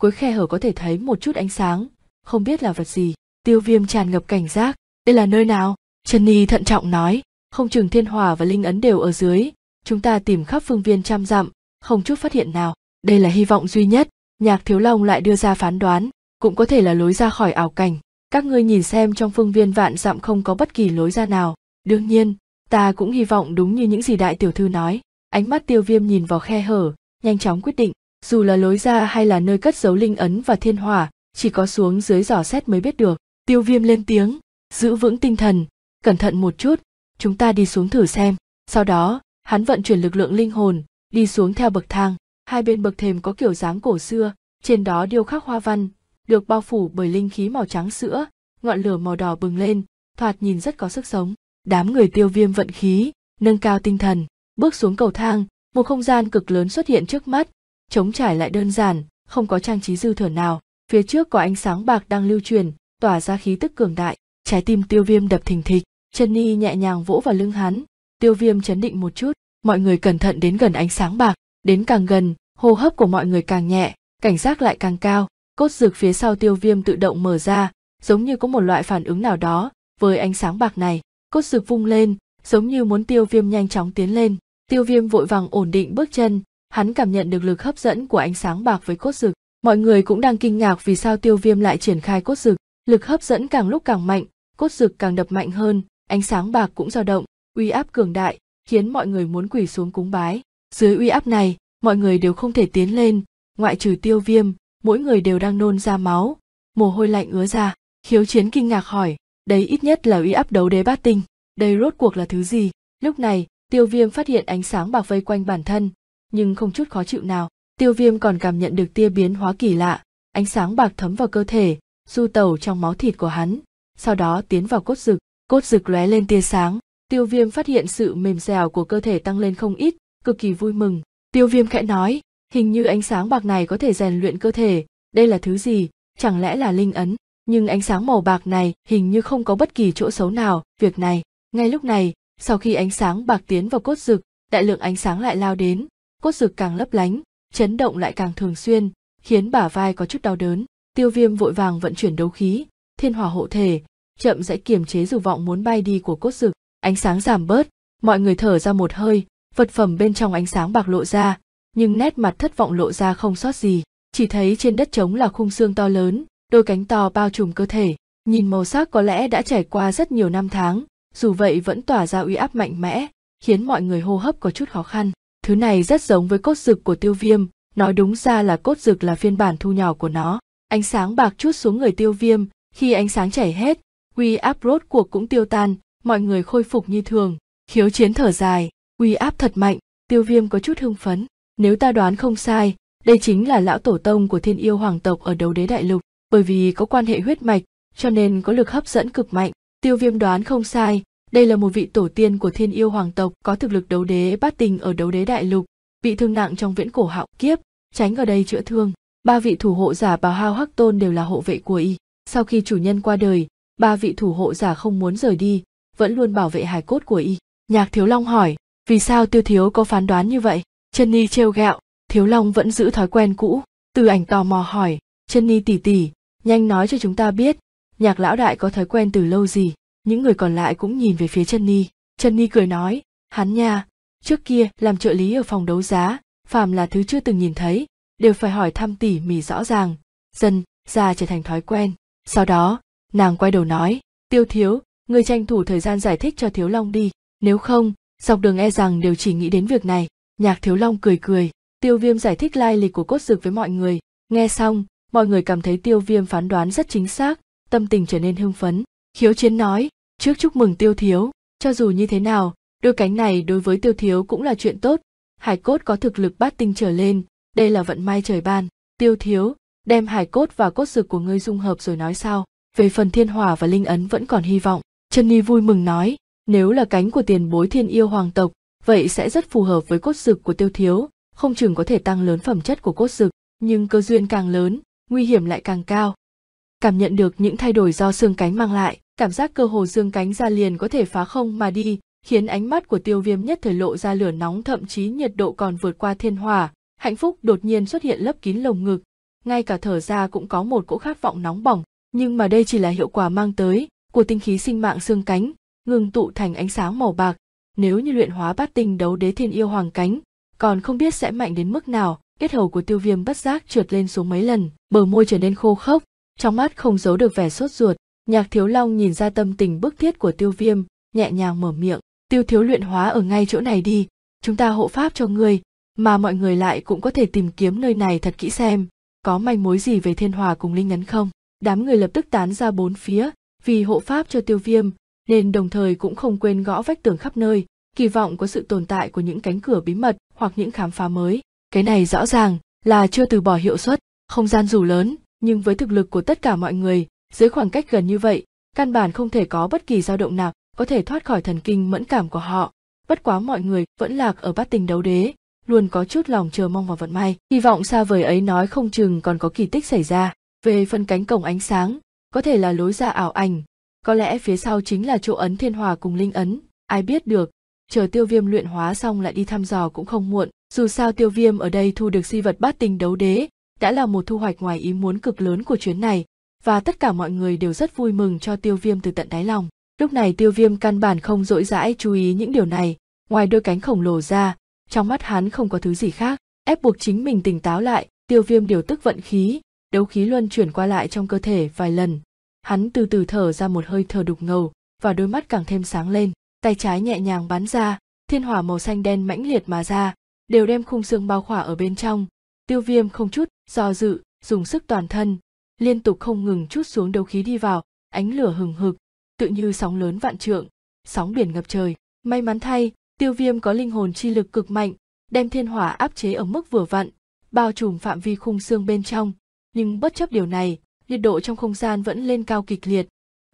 Cuối khe hở có thể thấy một chút ánh sáng, không biết là vật gì. Tiêu viêm tràn ngập cảnh giác, đây là nơi nào? Trần Ni thận trọng nói, không chừng thiên hòa và linh ấn đều ở dưới, chúng ta tìm khắp phương viên trăm dặm không chút phát hiện nào đây là hy vọng duy nhất nhạc thiếu long lại đưa ra phán đoán cũng có thể là lối ra khỏi ảo cảnh các ngươi nhìn xem trong phương viên vạn dặm không có bất kỳ lối ra nào đương nhiên ta cũng hy vọng đúng như những gì đại tiểu thư nói ánh mắt tiêu viêm nhìn vào khe hở nhanh chóng quyết định dù là lối ra hay là nơi cất giấu linh ấn và thiên hỏa chỉ có xuống dưới giỏ xét mới biết được tiêu viêm lên tiếng giữ vững tinh thần cẩn thận một chút chúng ta đi xuống thử xem sau đó hắn vận chuyển lực lượng linh hồn đi xuống theo bậc thang hai bên bậc thềm có kiểu dáng cổ xưa trên đó điêu khắc hoa văn được bao phủ bởi linh khí màu trắng sữa ngọn lửa màu đỏ bừng lên thoạt nhìn rất có sức sống đám người tiêu viêm vận khí nâng cao tinh thần bước xuống cầu thang một không gian cực lớn xuất hiện trước mắt Trống trải lại đơn giản không có trang trí dư thừa nào phía trước có ánh sáng bạc đang lưu truyền tỏa ra khí tức cường đại trái tim tiêu viêm đập thình thịch chân ni nhẹ nhàng vỗ vào lưng hắn tiêu viêm chấn định một chút mọi người cẩn thận đến gần ánh sáng bạc đến càng gần hô hấp của mọi người càng nhẹ cảnh giác lại càng cao cốt dược phía sau tiêu viêm tự động mở ra giống như có một loại phản ứng nào đó với ánh sáng bạc này cốt dược vung lên giống như muốn tiêu viêm nhanh chóng tiến lên tiêu viêm vội vàng ổn định bước chân hắn cảm nhận được lực hấp dẫn của ánh sáng bạc với cốt dược mọi người cũng đang kinh ngạc vì sao tiêu viêm lại triển khai cốt dược lực hấp dẫn càng lúc càng mạnh cốt dược càng đập mạnh hơn ánh sáng bạc cũng dao động uy áp cường đại khiến mọi người muốn quỳ xuống cúng bái dưới uy áp này mọi người đều không thể tiến lên ngoại trừ tiêu viêm mỗi người đều đang nôn ra máu mồ hôi lạnh ứa ra khiếu chiến kinh ngạc hỏi đấy ít nhất là uy áp đấu đế bát tinh đây rốt cuộc là thứ gì lúc này tiêu viêm phát hiện ánh sáng bạc vây quanh bản thân nhưng không chút khó chịu nào tiêu viêm còn cảm nhận được tia biến hóa kỳ lạ ánh sáng bạc thấm vào cơ thể du tẩu trong máu thịt của hắn sau đó tiến vào cốt rực cốt rực lóe lên tia sáng tiêu viêm phát hiện sự mềm dẻo của cơ thể tăng lên không ít cực kỳ vui mừng tiêu viêm khẽ nói hình như ánh sáng bạc này có thể rèn luyện cơ thể đây là thứ gì chẳng lẽ là linh ấn nhưng ánh sáng màu bạc này hình như không có bất kỳ chỗ xấu nào việc này ngay lúc này sau khi ánh sáng bạc tiến vào cốt rực đại lượng ánh sáng lại lao đến cốt rực càng lấp lánh chấn động lại càng thường xuyên khiến bả vai có chút đau đớn tiêu viêm vội vàng vận chuyển đấu khí thiên hỏa hộ thể chậm sẽ kiềm chế dục vọng muốn bay đi của cốt rực Ánh sáng giảm bớt, mọi người thở ra một hơi, vật phẩm bên trong ánh sáng bạc lộ ra, nhưng nét mặt thất vọng lộ ra không sót gì, chỉ thấy trên đất trống là khung xương to lớn, đôi cánh to bao trùm cơ thể, nhìn màu sắc có lẽ đã trải qua rất nhiều năm tháng, dù vậy vẫn tỏa ra uy áp mạnh mẽ, khiến mọi người hô hấp có chút khó khăn. Thứ này rất giống với cốt dực của tiêu viêm, nói đúng ra là cốt dực là phiên bản thu nhỏ của nó. Ánh sáng bạc chút xuống người tiêu viêm, khi ánh sáng chảy hết, uy áp rốt cuộc cũng tiêu tan, mọi người khôi phục như thường khiếu chiến thở dài uy áp thật mạnh tiêu viêm có chút hưng phấn nếu ta đoán không sai đây chính là lão tổ tông của thiên yêu hoàng tộc ở đầu đế đại lục bởi vì có quan hệ huyết mạch cho nên có lực hấp dẫn cực mạnh tiêu viêm đoán không sai đây là một vị tổ tiên của thiên yêu hoàng tộc có thực lực đấu đế bát tình ở đấu đế đại lục bị thương nặng trong viễn cổ hạo kiếp tránh ở đây chữa thương ba vị thủ hộ giả bào hao hắc tôn đều là hộ vệ của y sau khi chủ nhân qua đời ba vị thủ hộ giả không muốn rời đi vẫn luôn bảo vệ hài cốt của y nhạc thiếu long hỏi vì sao tiêu thiếu có phán đoán như vậy chân ni trêu gạo thiếu long vẫn giữ thói quen cũ từ ảnh tò mò hỏi chân ni tỉ tỉ nhanh nói cho chúng ta biết nhạc lão đại có thói quen từ lâu gì những người còn lại cũng nhìn về phía chân ni chân ni cười nói hắn nha trước kia làm trợ lý ở phòng đấu giá phàm là thứ chưa từng nhìn thấy đều phải hỏi thăm tỉ mỉ rõ ràng dần ra trở thành thói quen sau đó nàng quay đầu nói tiêu thiếu người tranh thủ thời gian giải thích cho thiếu long đi nếu không dọc đường e rằng đều chỉ nghĩ đến việc này nhạc thiếu long cười cười tiêu viêm giải thích lai lịch của cốt Dực với mọi người nghe xong mọi người cảm thấy tiêu viêm phán đoán rất chính xác tâm tình trở nên hưng phấn khiếu chiến nói trước chúc mừng tiêu thiếu cho dù như thế nào đôi cánh này đối với tiêu thiếu cũng là chuyện tốt hải cốt có thực lực bát tinh trở lên đây là vận may trời ban tiêu thiếu đem hải cốt và cốt Dực của ngươi dung hợp rồi nói sao về phần thiên hỏa và linh ấn vẫn còn hy vọng Chân Nhi vui mừng nói, nếu là cánh của tiền bối thiên yêu hoàng tộc, vậy sẽ rất phù hợp với cốt dực của tiêu thiếu, không chừng có thể tăng lớn phẩm chất của cốt dực, nhưng cơ duyên càng lớn, nguy hiểm lại càng cao. Cảm nhận được những thay đổi do xương cánh mang lại, cảm giác cơ hồ xương cánh ra liền có thể phá không mà đi, khiến ánh mắt của tiêu viêm nhất thời lộ ra lửa nóng thậm chí nhiệt độ còn vượt qua thiên hỏa, hạnh phúc đột nhiên xuất hiện lấp kín lồng ngực, ngay cả thở ra cũng có một cỗ khát vọng nóng bỏng, nhưng mà đây chỉ là hiệu quả mang tới, của tinh khí sinh mạng xương cánh, ngừng tụ thành ánh sáng màu bạc, nếu như luyện hóa bát tinh đấu đế thiên yêu hoàng cánh, còn không biết sẽ mạnh đến mức nào, kết hầu của tiêu viêm bất giác trượt lên xuống mấy lần, bờ môi trở nên khô khốc, trong mắt không giấu được vẻ sốt ruột, nhạc thiếu long nhìn ra tâm tình bức thiết của tiêu viêm, nhẹ nhàng mở miệng, tiêu thiếu luyện hóa ở ngay chỗ này đi, chúng ta hộ pháp cho ngươi, mà mọi người lại cũng có thể tìm kiếm nơi này thật kỹ xem, có manh mối gì về thiên hòa cùng linh ngắn không. Đám người lập tức tán ra bốn phía, vì hộ pháp cho tiêu viêm nên đồng thời cũng không quên gõ vách tường khắp nơi kỳ vọng có sự tồn tại của những cánh cửa bí mật hoặc những khám phá mới cái này rõ ràng là chưa từ bỏ hiệu suất không gian dù lớn nhưng với thực lực của tất cả mọi người dưới khoảng cách gần như vậy căn bản không thể có bất kỳ dao động nào có thể thoát khỏi thần kinh mẫn cảm của họ bất quá mọi người vẫn lạc ở bát tình đấu đế luôn có chút lòng chờ mong vào vận may hy vọng xa vời ấy nói không chừng còn có kỳ tích xảy ra về phần cánh cổng ánh sáng có thể là lối ra ảo ảnh có lẽ phía sau chính là chỗ ấn thiên hòa cùng linh ấn ai biết được chờ tiêu viêm luyện hóa xong lại đi thăm dò cũng không muộn dù sao tiêu viêm ở đây thu được si vật bát tinh đấu đế đã là một thu hoạch ngoài ý muốn cực lớn của chuyến này và tất cả mọi người đều rất vui mừng cho tiêu viêm từ tận đáy lòng lúc này tiêu viêm căn bản không dỗi dãi chú ý những điều này ngoài đôi cánh khổng lồ ra trong mắt hắn không có thứ gì khác ép buộc chính mình tỉnh táo lại tiêu viêm điều tức vận khí đấu khí luân chuyển qua lại trong cơ thể vài lần hắn từ từ thở ra một hơi thở đục ngầu và đôi mắt càng thêm sáng lên tay trái nhẹ nhàng bắn ra thiên hỏa màu xanh đen mãnh liệt mà ra đều đem khung xương bao khỏa ở bên trong tiêu viêm không chút do dự dùng sức toàn thân liên tục không ngừng chút xuống đấu khí đi vào ánh lửa hừng hực tự như sóng lớn vạn trượng sóng biển ngập trời may mắn thay tiêu viêm có linh hồn chi lực cực mạnh đem thiên hỏa áp chế ở mức vừa vặn bao trùm phạm vi khung xương bên trong nhưng bất chấp điều này nhiệt độ trong không gian vẫn lên cao kịch liệt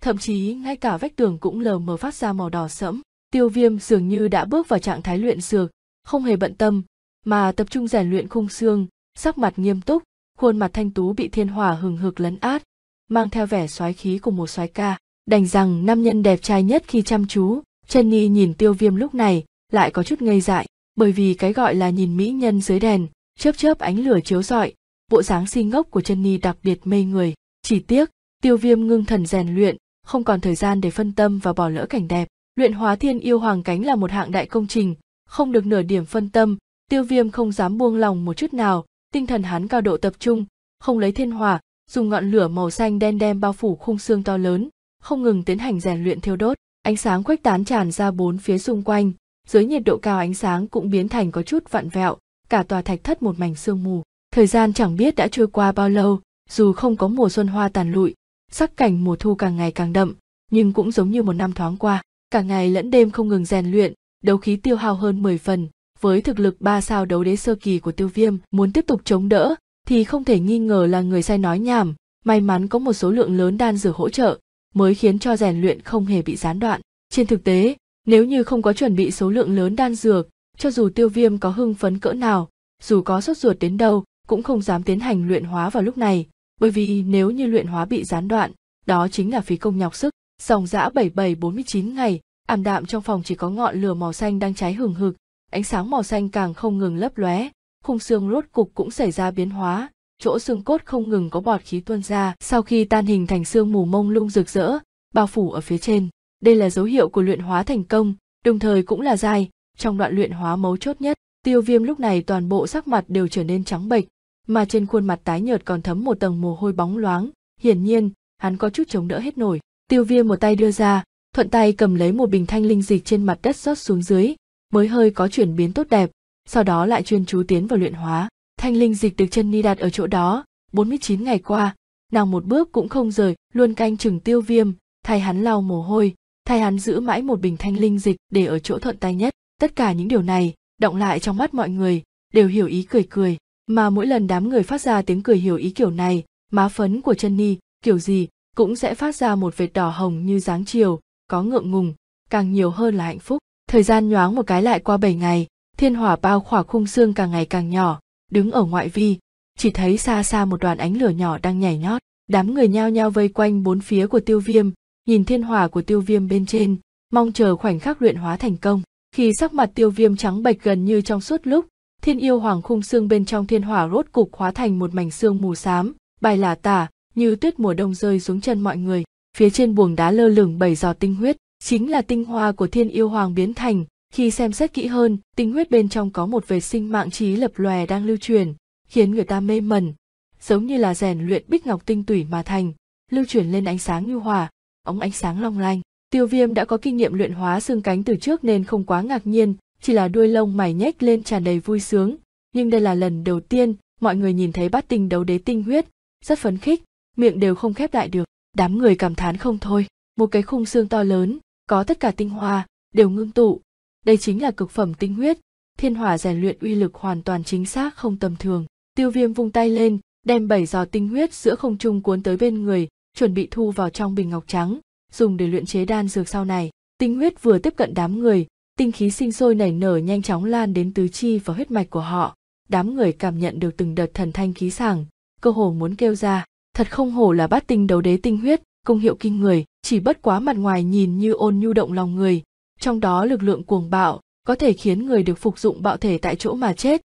thậm chí ngay cả vách tường cũng lờ mờ phát ra màu đỏ sẫm tiêu viêm dường như đã bước vào trạng thái luyện dược không hề bận tâm mà tập trung rèn luyện khung xương sắc mặt nghiêm túc khuôn mặt thanh tú bị thiên hỏa hừng hực lấn át mang theo vẻ soái khí của một soái ca đành rằng nam nhân đẹp trai nhất khi chăm chú chân ni nhìn tiêu viêm lúc này lại có chút ngây dại bởi vì cái gọi là nhìn mỹ nhân dưới đèn chớp chớp ánh lửa chiếu rọi bộ dáng si ngốc của chân ni đặc biệt mê người chỉ tiếc tiêu viêm ngưng thần rèn luyện không còn thời gian để phân tâm và bỏ lỡ cảnh đẹp luyện hóa thiên yêu hoàng cánh là một hạng đại công trình không được nửa điểm phân tâm tiêu viêm không dám buông lòng một chút nào tinh thần hắn cao độ tập trung không lấy thiên hỏa dùng ngọn lửa màu xanh đen đen bao phủ khung xương to lớn không ngừng tiến hành rèn luyện thiêu đốt ánh sáng khuếch tán tràn ra bốn phía xung quanh dưới nhiệt độ cao ánh sáng cũng biến thành có chút vặn vẹo cả tòa thạch thất một mảnh sương mù thời gian chẳng biết đã trôi qua bao lâu dù không có mùa xuân hoa tàn lụi sắc cảnh mùa thu càng ngày càng đậm nhưng cũng giống như một năm thoáng qua cả ngày lẫn đêm không ngừng rèn luyện đấu khí tiêu hao hơn 10 phần với thực lực ba sao đấu đế sơ kỳ của tiêu viêm muốn tiếp tục chống đỡ thì không thể nghi ngờ là người sai nói nhảm may mắn có một số lượng lớn đan dược hỗ trợ mới khiến cho rèn luyện không hề bị gián đoạn trên thực tế nếu như không có chuẩn bị số lượng lớn đan dược cho dù tiêu viêm có hưng phấn cỡ nào dù có sốt ruột đến đâu cũng không dám tiến hành luyện hóa vào lúc này, bởi vì nếu như luyện hóa bị gián đoạn, đó chính là phí công nhọc sức. Dòng dã 7749 ngày, ảm đạm trong phòng chỉ có ngọn lửa màu xanh đang cháy hừng hực, ánh sáng màu xanh càng không ngừng lấp lóe, khung xương rốt cục cũng xảy ra biến hóa, chỗ xương cốt không ngừng có bọt khí tuôn ra, sau khi tan hình thành xương mù mông lung rực rỡ, bao phủ ở phía trên. Đây là dấu hiệu của luyện hóa thành công, đồng thời cũng là dài, trong đoạn luyện hóa mấu chốt nhất, Tiêu Viêm lúc này toàn bộ sắc mặt đều trở nên trắng bệch, mà trên khuôn mặt tái nhợt còn thấm một tầng mồ hôi bóng loáng hiển nhiên hắn có chút chống đỡ hết nổi tiêu viêm một tay đưa ra thuận tay cầm lấy một bình thanh linh dịch trên mặt đất rót xuống dưới mới hơi có chuyển biến tốt đẹp sau đó lại chuyên chú tiến vào luyện hóa thanh linh dịch được chân ni đặt ở chỗ đó 49 ngày qua nàng một bước cũng không rời luôn canh chừng tiêu viêm thay hắn lau mồ hôi thay hắn giữ mãi một bình thanh linh dịch để ở chỗ thuận tay nhất tất cả những điều này động lại trong mắt mọi người đều hiểu ý cười cười mà mỗi lần đám người phát ra tiếng cười hiểu ý kiểu này má phấn của chân ni kiểu gì cũng sẽ phát ra một vệt đỏ hồng như dáng chiều có ngượng ngùng càng nhiều hơn là hạnh phúc thời gian nhoáng một cái lại qua bảy ngày thiên hỏa bao khỏa khung xương càng ngày càng nhỏ đứng ở ngoại vi chỉ thấy xa xa một đoàn ánh lửa nhỏ đang nhảy nhót đám người nhao nhao vây quanh bốn phía của tiêu viêm nhìn thiên hỏa của tiêu viêm bên trên mong chờ khoảnh khắc luyện hóa thành công khi sắc mặt tiêu viêm trắng bệch gần như trong suốt lúc thiên yêu hoàng khung xương bên trong thiên hỏa rốt cục hóa thành một mảnh xương mù xám bài lả tả như tuyết mùa đông rơi xuống chân mọi người phía trên buồng đá lơ lửng bảy giò tinh huyết chính là tinh hoa của thiên yêu hoàng biến thành khi xem xét kỹ hơn tinh huyết bên trong có một về sinh mạng trí lập lòe đang lưu truyền khiến người ta mê mẩn giống như là rèn luyện bích ngọc tinh tủy mà thành lưu truyền lên ánh sáng như hòa ống ánh sáng long lanh tiêu viêm đã có kinh nghiệm luyện hóa xương cánh từ trước nên không quá ngạc nhiên chỉ là đuôi lông mày nhếch lên tràn đầy vui sướng nhưng đây là lần đầu tiên mọi người nhìn thấy bát tinh đấu đế tinh huyết rất phấn khích miệng đều không khép lại được đám người cảm thán không thôi một cái khung xương to lớn có tất cả tinh hoa đều ngưng tụ đây chính là cực phẩm tinh huyết thiên hỏa rèn luyện uy lực hoàn toàn chính xác không tầm thường tiêu viêm vung tay lên đem bảy giò tinh huyết giữa không trung cuốn tới bên người chuẩn bị thu vào trong bình ngọc trắng dùng để luyện chế đan dược sau này tinh huyết vừa tiếp cận đám người tinh khí sinh sôi nảy nở nhanh chóng lan đến tứ chi và huyết mạch của họ đám người cảm nhận được từng đợt thần thanh khí sảng cơ hồ muốn kêu ra thật không hổ là bát tinh đấu đế tinh huyết công hiệu kinh người chỉ bất quá mặt ngoài nhìn như ôn nhu động lòng người trong đó lực lượng cuồng bạo có thể khiến người được phục dụng bạo thể tại chỗ mà chết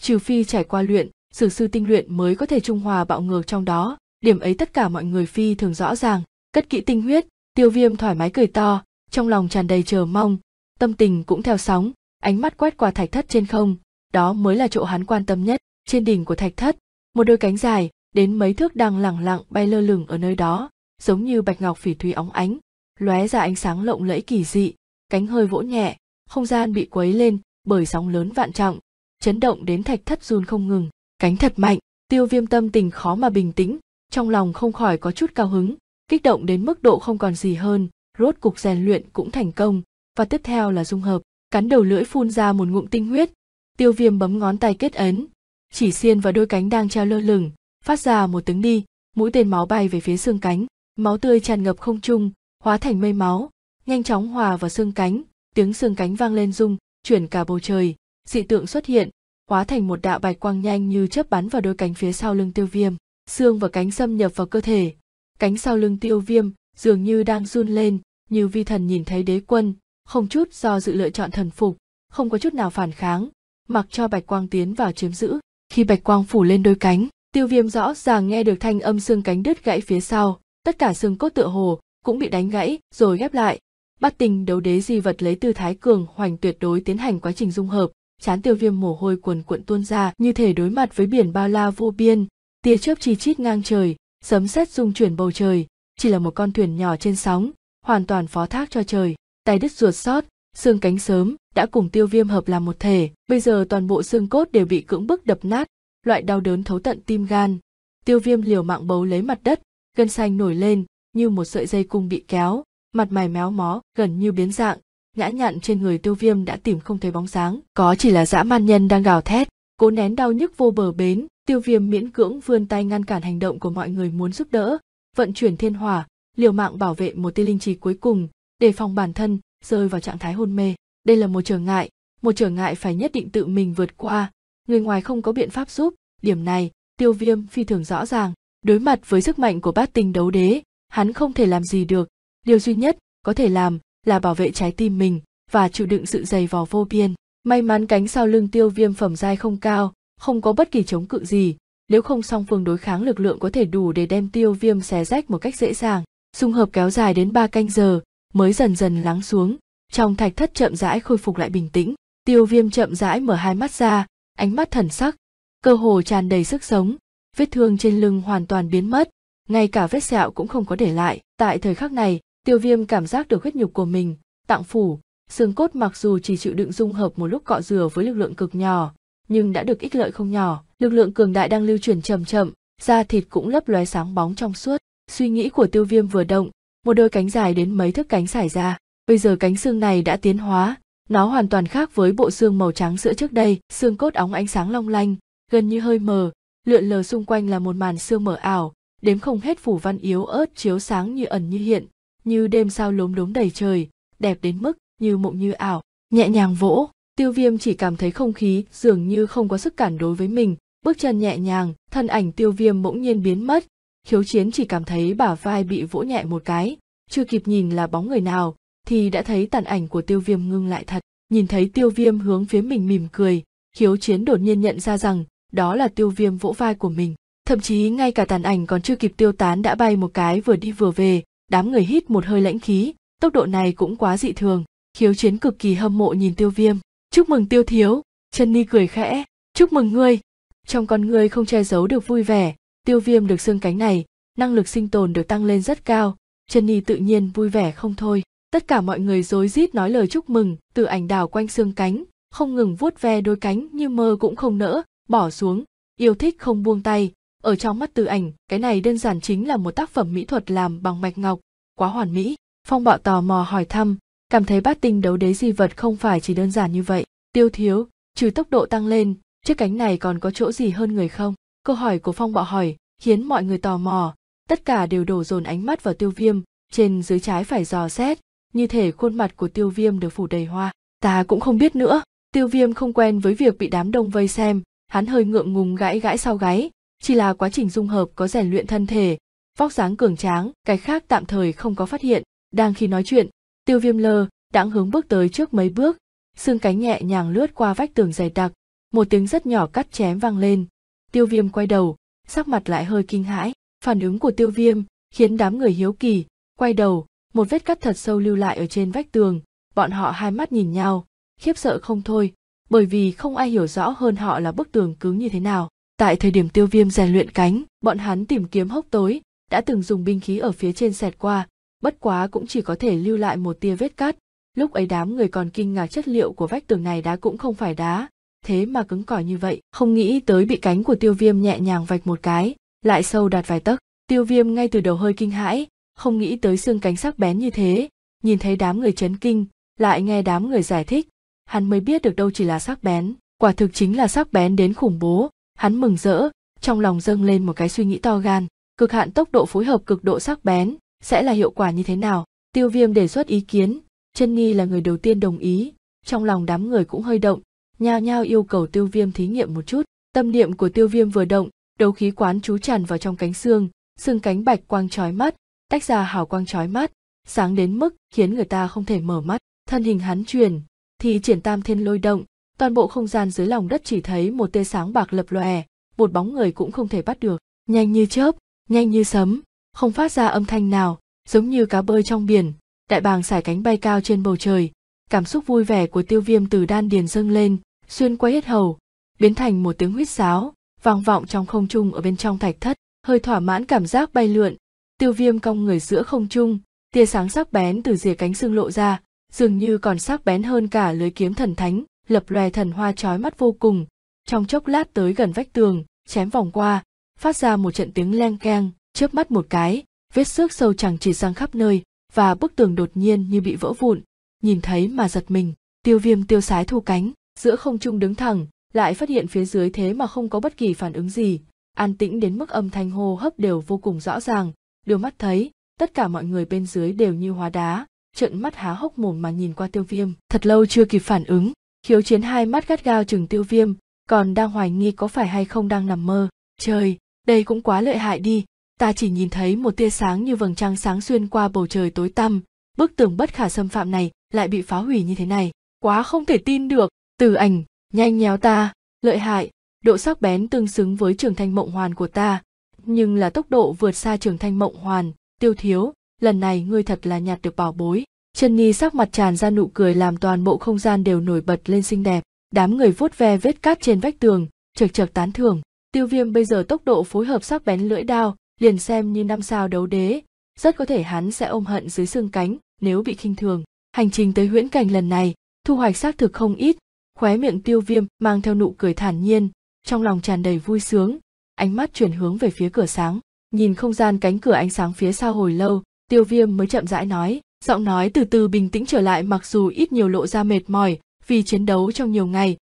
trừ phi trải qua luyện sử sư tinh luyện mới có thể trung hòa bạo ngược trong đó điểm ấy tất cả mọi người phi thường rõ ràng cất kỹ tinh huyết tiêu viêm thoải mái cười to trong lòng tràn đầy chờ mong tâm tình cũng theo sóng ánh mắt quét qua thạch thất trên không đó mới là chỗ hắn quan tâm nhất trên đỉnh của thạch thất một đôi cánh dài đến mấy thước đang lẳng lặng bay lơ lửng ở nơi đó giống như bạch ngọc phỉ thúy óng ánh lóe ra ánh sáng lộng lẫy kỳ dị cánh hơi vỗ nhẹ không gian bị quấy lên bởi sóng lớn vạn trọng chấn động đến thạch thất run không ngừng cánh thật mạnh tiêu viêm tâm tình khó mà bình tĩnh trong lòng không khỏi có chút cao hứng kích động đến mức độ không còn gì hơn rốt cục rèn luyện cũng thành công và tiếp theo là dung hợp cắn đầu lưỡi phun ra một ngụm tinh huyết tiêu viêm bấm ngón tay kết ấn chỉ xiên vào đôi cánh đang treo lơ lửng phát ra một tiếng đi mũi tên máu bay về phía xương cánh máu tươi tràn ngập không trung hóa thành mây máu nhanh chóng hòa vào xương cánh tiếng xương cánh vang lên rung chuyển cả bầu trời dị tượng xuất hiện hóa thành một đạo bạch quang nhanh như chớp bắn vào đôi cánh phía sau lưng tiêu viêm xương và cánh xâm nhập vào cơ thể cánh sau lưng tiêu viêm dường như đang run lên như vi thần nhìn thấy đế quân không chút do dự lựa chọn thần phục không có chút nào phản kháng mặc cho bạch quang tiến vào chiếm giữ khi bạch quang phủ lên đôi cánh tiêu viêm rõ ràng nghe được thanh âm xương cánh đứt gãy phía sau tất cả xương cốt tựa hồ cũng bị đánh gãy rồi ghép lại bắt tình đấu đế di vật lấy tư thái cường hoành tuyệt đối tiến hành quá trình dung hợp chán tiêu viêm mồ hôi cuồn cuộn tuôn ra như thể đối mặt với biển bao la vô biên tia chớp chi chít ngang trời sấm sét rung chuyển bầu trời chỉ là một con thuyền nhỏ trên sóng hoàn toàn phó thác cho trời tay đứt ruột sót, xương cánh sớm đã cùng tiêu viêm hợp làm một thể, bây giờ toàn bộ xương cốt đều bị cưỡng bức đập nát, loại đau đớn thấu tận tim gan. Tiêu viêm liều mạng bấu lấy mặt đất, gân xanh nổi lên, như một sợi dây cung bị kéo, mặt mày méo mó, gần như biến dạng, nhã nhặn trên người tiêu viêm đã tìm không thấy bóng dáng, có chỉ là dã man nhân đang gào thét, cố nén đau nhức vô bờ bến, tiêu viêm miễn cưỡng vươn tay ngăn cản hành động của mọi người muốn giúp đỡ, vận chuyển thiên hỏa, liều mạng bảo vệ một tia linh trì cuối cùng, để phòng bản thân rơi vào trạng thái hôn mê đây là một trở ngại một trở ngại phải nhất định tự mình vượt qua người ngoài không có biện pháp giúp điểm này tiêu viêm phi thường rõ ràng đối mặt với sức mạnh của bát tinh đấu đế hắn không thể làm gì được điều duy nhất có thể làm là bảo vệ trái tim mình và chịu đựng sự dày vò vô biên may mắn cánh sau lưng tiêu viêm phẩm giai không cao không có bất kỳ chống cự gì nếu không song phương đối kháng lực lượng có thể đủ để đem tiêu viêm xé rách một cách dễ dàng xung hợp kéo dài đến ba canh giờ mới dần dần lắng xuống trong thạch thất chậm rãi khôi phục lại bình tĩnh tiêu viêm chậm rãi mở hai mắt ra ánh mắt thần sắc cơ hồ tràn đầy sức sống vết thương trên lưng hoàn toàn biến mất ngay cả vết sẹo cũng không có để lại tại thời khắc này tiêu viêm cảm giác được huyết nhục của mình tạng phủ xương cốt mặc dù chỉ chịu đựng dung hợp một lúc cọ rửa với lực lượng cực nhỏ nhưng đã được ích lợi không nhỏ lực lượng cường đại đang lưu chuyển chậm chậm da thịt cũng lấp lóe sáng bóng trong suốt suy nghĩ của tiêu viêm vừa động một đôi cánh dài đến mấy thước cánh xảy ra. Bây giờ cánh xương này đã tiến hóa, nó hoàn toàn khác với bộ xương màu trắng sữa trước đây, xương cốt óng ánh sáng long lanh, gần như hơi mờ, lượn lờ xung quanh là một màn xương mờ ảo, đếm không hết phủ văn yếu ớt chiếu sáng như ẩn như hiện, như đêm sao lốm đốm đầy trời, đẹp đến mức như mộng như ảo, nhẹ nhàng vỗ, tiêu viêm chỉ cảm thấy không khí dường như không có sức cản đối với mình, bước chân nhẹ nhàng, thân ảnh tiêu viêm bỗng nhiên biến mất, khiếu chiến chỉ cảm thấy bả vai bị vỗ nhẹ một cái chưa kịp nhìn là bóng người nào thì đã thấy tàn ảnh của tiêu viêm ngưng lại thật nhìn thấy tiêu viêm hướng phía mình mỉm cười khiếu chiến đột nhiên nhận ra rằng đó là tiêu viêm vỗ vai của mình thậm chí ngay cả tàn ảnh còn chưa kịp tiêu tán đã bay một cái vừa đi vừa về đám người hít một hơi lãnh khí tốc độ này cũng quá dị thường khiếu chiến cực kỳ hâm mộ nhìn tiêu viêm chúc mừng tiêu thiếu chân ni cười khẽ chúc mừng ngươi trong con ngươi không che giấu được vui vẻ tiêu viêm được xương cánh này năng lực sinh tồn được tăng lên rất cao chân nhi tự nhiên vui vẻ không thôi tất cả mọi người rối rít nói lời chúc mừng từ ảnh đào quanh xương cánh không ngừng vuốt ve đôi cánh như mơ cũng không nỡ bỏ xuống yêu thích không buông tay ở trong mắt từ ảnh cái này đơn giản chính là một tác phẩm mỹ thuật làm bằng mạch ngọc quá hoàn mỹ phong bạo tò mò hỏi thăm cảm thấy bát tinh đấu đế di vật không phải chỉ đơn giản như vậy tiêu thiếu trừ tốc độ tăng lên chiếc cánh này còn có chỗ gì hơn người không câu hỏi của phong bạo hỏi khiến mọi người tò mò tất cả đều đổ dồn ánh mắt vào tiêu viêm trên dưới trái phải dò xét như thể khuôn mặt của tiêu viêm được phủ đầy hoa ta cũng không biết nữa tiêu viêm không quen với việc bị đám đông vây xem hắn hơi ngượng ngùng gãi gãi sau gáy chỉ là quá trình dung hợp có rèn luyện thân thể vóc dáng cường tráng cái khác tạm thời không có phát hiện đang khi nói chuyện tiêu viêm lơ đãng hướng bước tới trước mấy bước xương cánh nhẹ nhàng lướt qua vách tường dày đặc một tiếng rất nhỏ cắt chém vang lên tiêu viêm quay đầu sắc mặt lại hơi kinh hãi phản ứng của tiêu viêm khiến đám người hiếu kỳ quay đầu một vết cắt thật sâu lưu lại ở trên vách tường bọn họ hai mắt nhìn nhau khiếp sợ không thôi bởi vì không ai hiểu rõ hơn họ là bức tường cứng như thế nào tại thời điểm tiêu viêm rèn luyện cánh bọn hắn tìm kiếm hốc tối đã từng dùng binh khí ở phía trên xẹt qua bất quá cũng chỉ có thể lưu lại một tia vết cắt lúc ấy đám người còn kinh ngạc chất liệu của vách tường này đá cũng không phải đá thế mà cứng cỏi như vậy không nghĩ tới bị cánh của tiêu viêm nhẹ nhàng vạch một cái lại sâu đạt vài tấc tiêu viêm ngay từ đầu hơi kinh hãi không nghĩ tới xương cánh sắc bén như thế nhìn thấy đám người chấn kinh lại nghe đám người giải thích hắn mới biết được đâu chỉ là sắc bén quả thực chính là sắc bén đến khủng bố hắn mừng rỡ trong lòng dâng lên một cái suy nghĩ to gan cực hạn tốc độ phối hợp cực độ sắc bén sẽ là hiệu quả như thế nào tiêu viêm đề xuất ý kiến chân nhi là người đầu tiên đồng ý trong lòng đám người cũng hơi động nhao nhao yêu cầu tiêu viêm thí nghiệm một chút tâm niệm của tiêu viêm vừa động đấu khí quán chú tràn vào trong cánh xương xương cánh bạch quang trói mắt tách ra hào quang trói mắt sáng đến mức khiến người ta không thể mở mắt thân hình hắn truyền thì triển tam thiên lôi động toàn bộ không gian dưới lòng đất chỉ thấy một tia sáng bạc lập lòe một bóng người cũng không thể bắt được nhanh như chớp nhanh như sấm không phát ra âm thanh nào giống như cá bơi trong biển đại bàng xải cánh bay cao trên bầu trời cảm xúc vui vẻ của tiêu viêm từ đan điền dâng lên xuyên qua hết hầu biến thành một tiếng huyết sáo vang vọng trong không trung ở bên trong thạch thất hơi thỏa mãn cảm giác bay lượn tiêu viêm cong người giữa không trung tia sáng sắc bén từ rìa cánh xương lộ ra dường như còn sắc bén hơn cả lưới kiếm thần thánh lập loè thần hoa chói mắt vô cùng trong chốc lát tới gần vách tường chém vòng qua phát ra một trận tiếng leng keng chớp mắt một cái vết xước sâu chẳng chỉ sang khắp nơi và bức tường đột nhiên như bị vỡ vụn nhìn thấy mà giật mình tiêu viêm tiêu sái thu cánh giữa không trung đứng thẳng lại phát hiện phía dưới thế mà không có bất kỳ phản ứng gì an tĩnh đến mức âm thanh hô hấp đều vô cùng rõ ràng đưa mắt thấy tất cả mọi người bên dưới đều như hóa đá trợn mắt há hốc mồm mà nhìn qua tiêu viêm thật lâu chưa kịp phản ứng khiếu chiến hai mắt gắt gao chừng tiêu viêm còn đang hoài nghi có phải hay không đang nằm mơ trời đây cũng quá lợi hại đi ta chỉ nhìn thấy một tia sáng như vầng trăng sáng xuyên qua bầu trời tối tăm bức tường bất khả xâm phạm này lại bị phá hủy như thế này quá không thể tin được từ ảnh, nhanh nhéo ta, lợi hại, độ sắc bén tương xứng với trường thanh mộng hoàn của ta, nhưng là tốc độ vượt xa trường thanh mộng hoàn, tiêu thiếu, lần này ngươi thật là nhặt được bảo bối. Chân Nhi sắc mặt tràn ra nụ cười làm toàn bộ không gian đều nổi bật lên xinh đẹp, đám người vuốt ve vết cát trên vách tường, chật chật tán thưởng. Tiêu viêm bây giờ tốc độ phối hợp sắc bén lưỡi đao, liền xem như năm sao đấu đế, rất có thể hắn sẽ ôm hận dưới xương cánh nếu bị khinh thường. Hành trình tới huyễn cảnh lần này, thu hoạch xác thực không ít, khóe miệng tiêu viêm mang theo nụ cười thản nhiên trong lòng tràn đầy vui sướng ánh mắt chuyển hướng về phía cửa sáng nhìn không gian cánh cửa ánh sáng phía sau hồi lâu tiêu viêm mới chậm rãi nói giọng nói từ từ bình tĩnh trở lại mặc dù ít nhiều lộ ra mệt mỏi vì chiến đấu trong nhiều ngày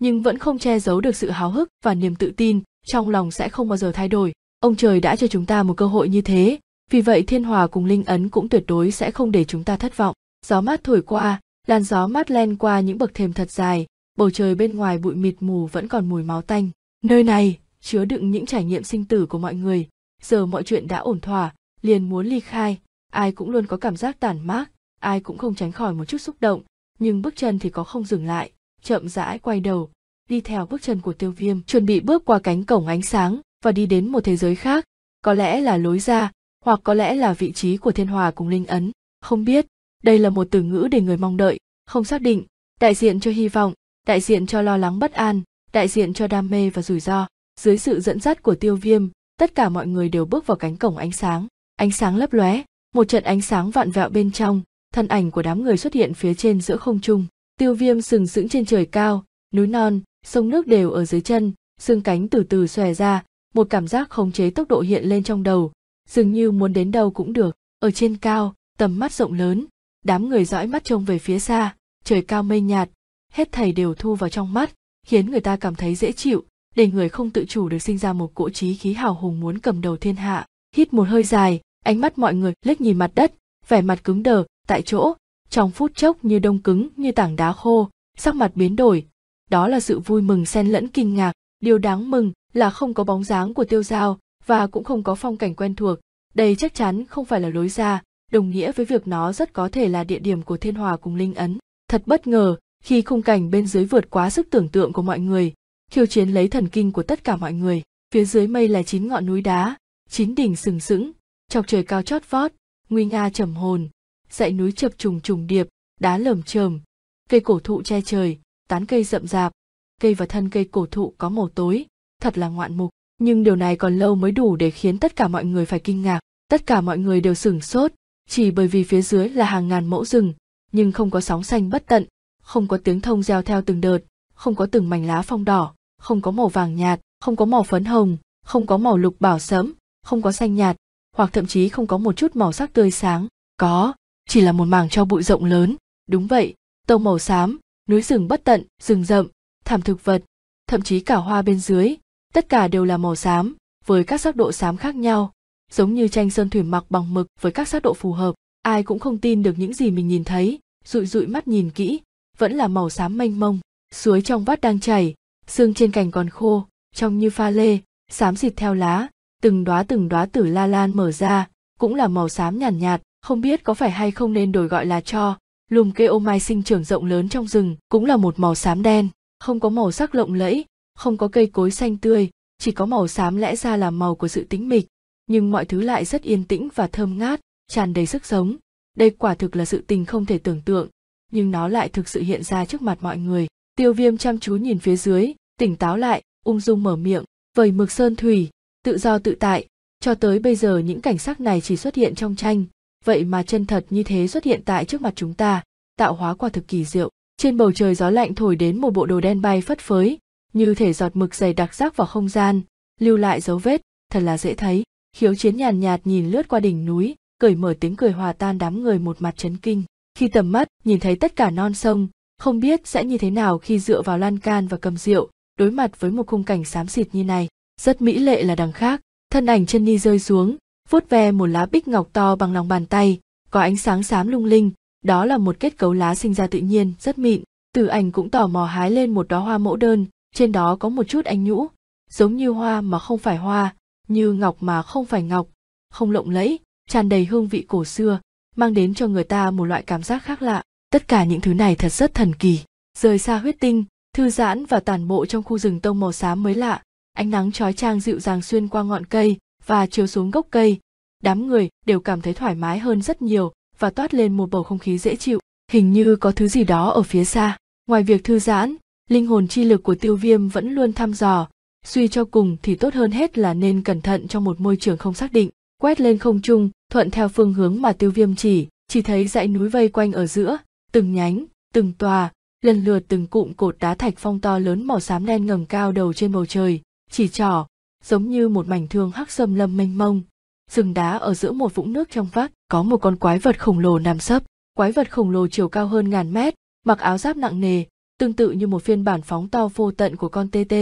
nhưng vẫn không che giấu được sự háo hức và niềm tự tin trong lòng sẽ không bao giờ thay đổi ông trời đã cho chúng ta một cơ hội như thế vì vậy thiên hòa cùng linh ấn cũng tuyệt đối sẽ không để chúng ta thất vọng gió mát thổi qua làn gió mát len qua những bậc thềm thật dài bầu trời bên ngoài bụi mịt mù vẫn còn mùi máu tanh nơi này chứa đựng những trải nghiệm sinh tử của mọi người giờ mọi chuyện đã ổn thỏa liền muốn ly khai ai cũng luôn có cảm giác tản mát ai cũng không tránh khỏi một chút xúc động nhưng bước chân thì có không dừng lại chậm rãi quay đầu đi theo bước chân của tiêu viêm chuẩn bị bước qua cánh cổng ánh sáng và đi đến một thế giới khác có lẽ là lối ra hoặc có lẽ là vị trí của thiên hòa cùng linh ấn không biết đây là một từ ngữ để người mong đợi không xác định đại diện cho hy vọng đại diện cho lo lắng bất an đại diện cho đam mê và rủi ro dưới sự dẫn dắt của tiêu viêm tất cả mọi người đều bước vào cánh cổng ánh sáng ánh sáng lấp lóe một trận ánh sáng vạn vẹo bên trong thân ảnh của đám người xuất hiện phía trên giữa không trung tiêu viêm sừng sững trên trời cao núi non sông nước đều ở dưới chân xương cánh từ từ xòe ra một cảm giác khống chế tốc độ hiện lên trong đầu dường như muốn đến đâu cũng được ở trên cao tầm mắt rộng lớn đám người dõi mắt trông về phía xa trời cao mây nhạt hết thầy đều thu vào trong mắt khiến người ta cảm thấy dễ chịu để người không tự chủ được sinh ra một cỗ trí khí hào hùng muốn cầm đầu thiên hạ hít một hơi dài ánh mắt mọi người liếc nhìn mặt đất vẻ mặt cứng đờ tại chỗ trong phút chốc như đông cứng như tảng đá khô sắc mặt biến đổi đó là sự vui mừng xen lẫn kinh ngạc điều đáng mừng là không có bóng dáng của tiêu dao và cũng không có phong cảnh quen thuộc đây chắc chắn không phải là lối ra đồng nghĩa với việc nó rất có thể là địa điểm của thiên hòa cùng linh ấn thật bất ngờ khi khung cảnh bên dưới vượt quá sức tưởng tượng của mọi người khiêu chiến lấy thần kinh của tất cả mọi người phía dưới mây là chín ngọn núi đá chín đỉnh sừng sững chọc trời cao chót vót nguy nga trầm hồn dãy núi chập trùng trùng điệp đá lởm chởm cây cổ thụ che trời tán cây rậm rạp cây và thân cây cổ thụ có màu tối thật là ngoạn mục nhưng điều này còn lâu mới đủ để khiến tất cả mọi người phải kinh ngạc tất cả mọi người đều sửng sốt chỉ bởi vì phía dưới là hàng ngàn mẫu rừng nhưng không có sóng xanh bất tận không có tiếng thông reo theo từng đợt, không có từng mảnh lá phong đỏ, không có màu vàng nhạt, không có màu phấn hồng, không có màu lục bảo sẫm, không có xanh nhạt, hoặc thậm chí không có một chút màu sắc tươi sáng, có, chỉ là một mảng cho bụi rộng lớn, đúng vậy, tông màu xám, núi rừng bất tận, rừng rậm, thảm thực vật, thậm chí cả hoa bên dưới, tất cả đều là màu xám, với các sắc độ xám khác nhau, giống như tranh sơn thủy mặc bằng mực với các sắc độ phù hợp, ai cũng không tin được những gì mình nhìn thấy, rụi rụi mắt nhìn kỹ, vẫn là màu xám mênh mông suối trong vắt đang chảy xương trên cành còn khô trong như pha lê xám xịt theo lá từng đóa từng đóa tử la lan mở ra cũng là màu xám nhàn nhạt, nhạt không biết có phải hay không nên đổi gọi là cho lùm cây ô mai sinh trưởng rộng lớn trong rừng cũng là một màu xám đen không có màu sắc lộng lẫy không có cây cối xanh tươi chỉ có màu xám lẽ ra là màu của sự tĩnh mịch nhưng mọi thứ lại rất yên tĩnh và thơm ngát tràn đầy sức sống đây quả thực là sự tình không thể tưởng tượng nhưng nó lại thực sự hiện ra trước mặt mọi người tiêu viêm chăm chú nhìn phía dưới tỉnh táo lại ung dung mở miệng vẩy mực sơn thủy tự do tự tại cho tới bây giờ những cảnh sắc này chỉ xuất hiện trong tranh vậy mà chân thật như thế xuất hiện tại trước mặt chúng ta tạo hóa quả thực kỳ diệu trên bầu trời gió lạnh thổi đến một bộ đồ đen bay phất phới như thể giọt mực dày đặc rác vào không gian lưu lại dấu vết thật là dễ thấy khiếu chiến nhàn nhạt, nhạt nhìn lướt qua đỉnh núi cởi mở tiếng cười hòa tan đám người một mặt chấn kinh khi tầm mắt nhìn thấy tất cả non sông không biết sẽ như thế nào khi dựa vào lan can và cầm rượu đối mặt với một khung cảnh xám xịt như này rất mỹ lệ là đằng khác thân ảnh chân ni rơi xuống vuốt ve một lá bích ngọc to bằng lòng bàn tay có ánh sáng xám lung linh đó là một kết cấu lá sinh ra tự nhiên rất mịn tử ảnh cũng tò mò hái lên một đóa hoa mẫu đơn trên đó có một chút anh nhũ giống như hoa mà không phải hoa như ngọc mà không phải ngọc không lộng lẫy tràn đầy hương vị cổ xưa mang đến cho người ta một loại cảm giác khác lạ tất cả những thứ này thật rất thần kỳ rời xa huyết tinh thư giãn và tản bộ trong khu rừng tông màu xám mới lạ ánh nắng trói trang dịu dàng xuyên qua ngọn cây và chiếu xuống gốc cây đám người đều cảm thấy thoải mái hơn rất nhiều và toát lên một bầu không khí dễ chịu hình như có thứ gì đó ở phía xa ngoài việc thư giãn linh hồn chi lực của tiêu viêm vẫn luôn thăm dò suy cho cùng thì tốt hơn hết là nên cẩn thận trong một môi trường không xác định quét lên không trung thuận theo phương hướng mà tiêu viêm chỉ chỉ thấy dãy núi vây quanh ở giữa từng nhánh từng tòa lần lượt từng cụm cột đá thạch phong to lớn màu xám đen ngầm cao đầu trên bầu trời chỉ trỏ giống như một mảnh thương hắc sâm lâm mênh mông rừng đá ở giữa một vũng nước trong vắt có một con quái vật khổng lồ nằm sấp quái vật khổng lồ chiều cao hơn ngàn mét mặc áo giáp nặng nề tương tự như một phiên bản phóng to vô tận của con tt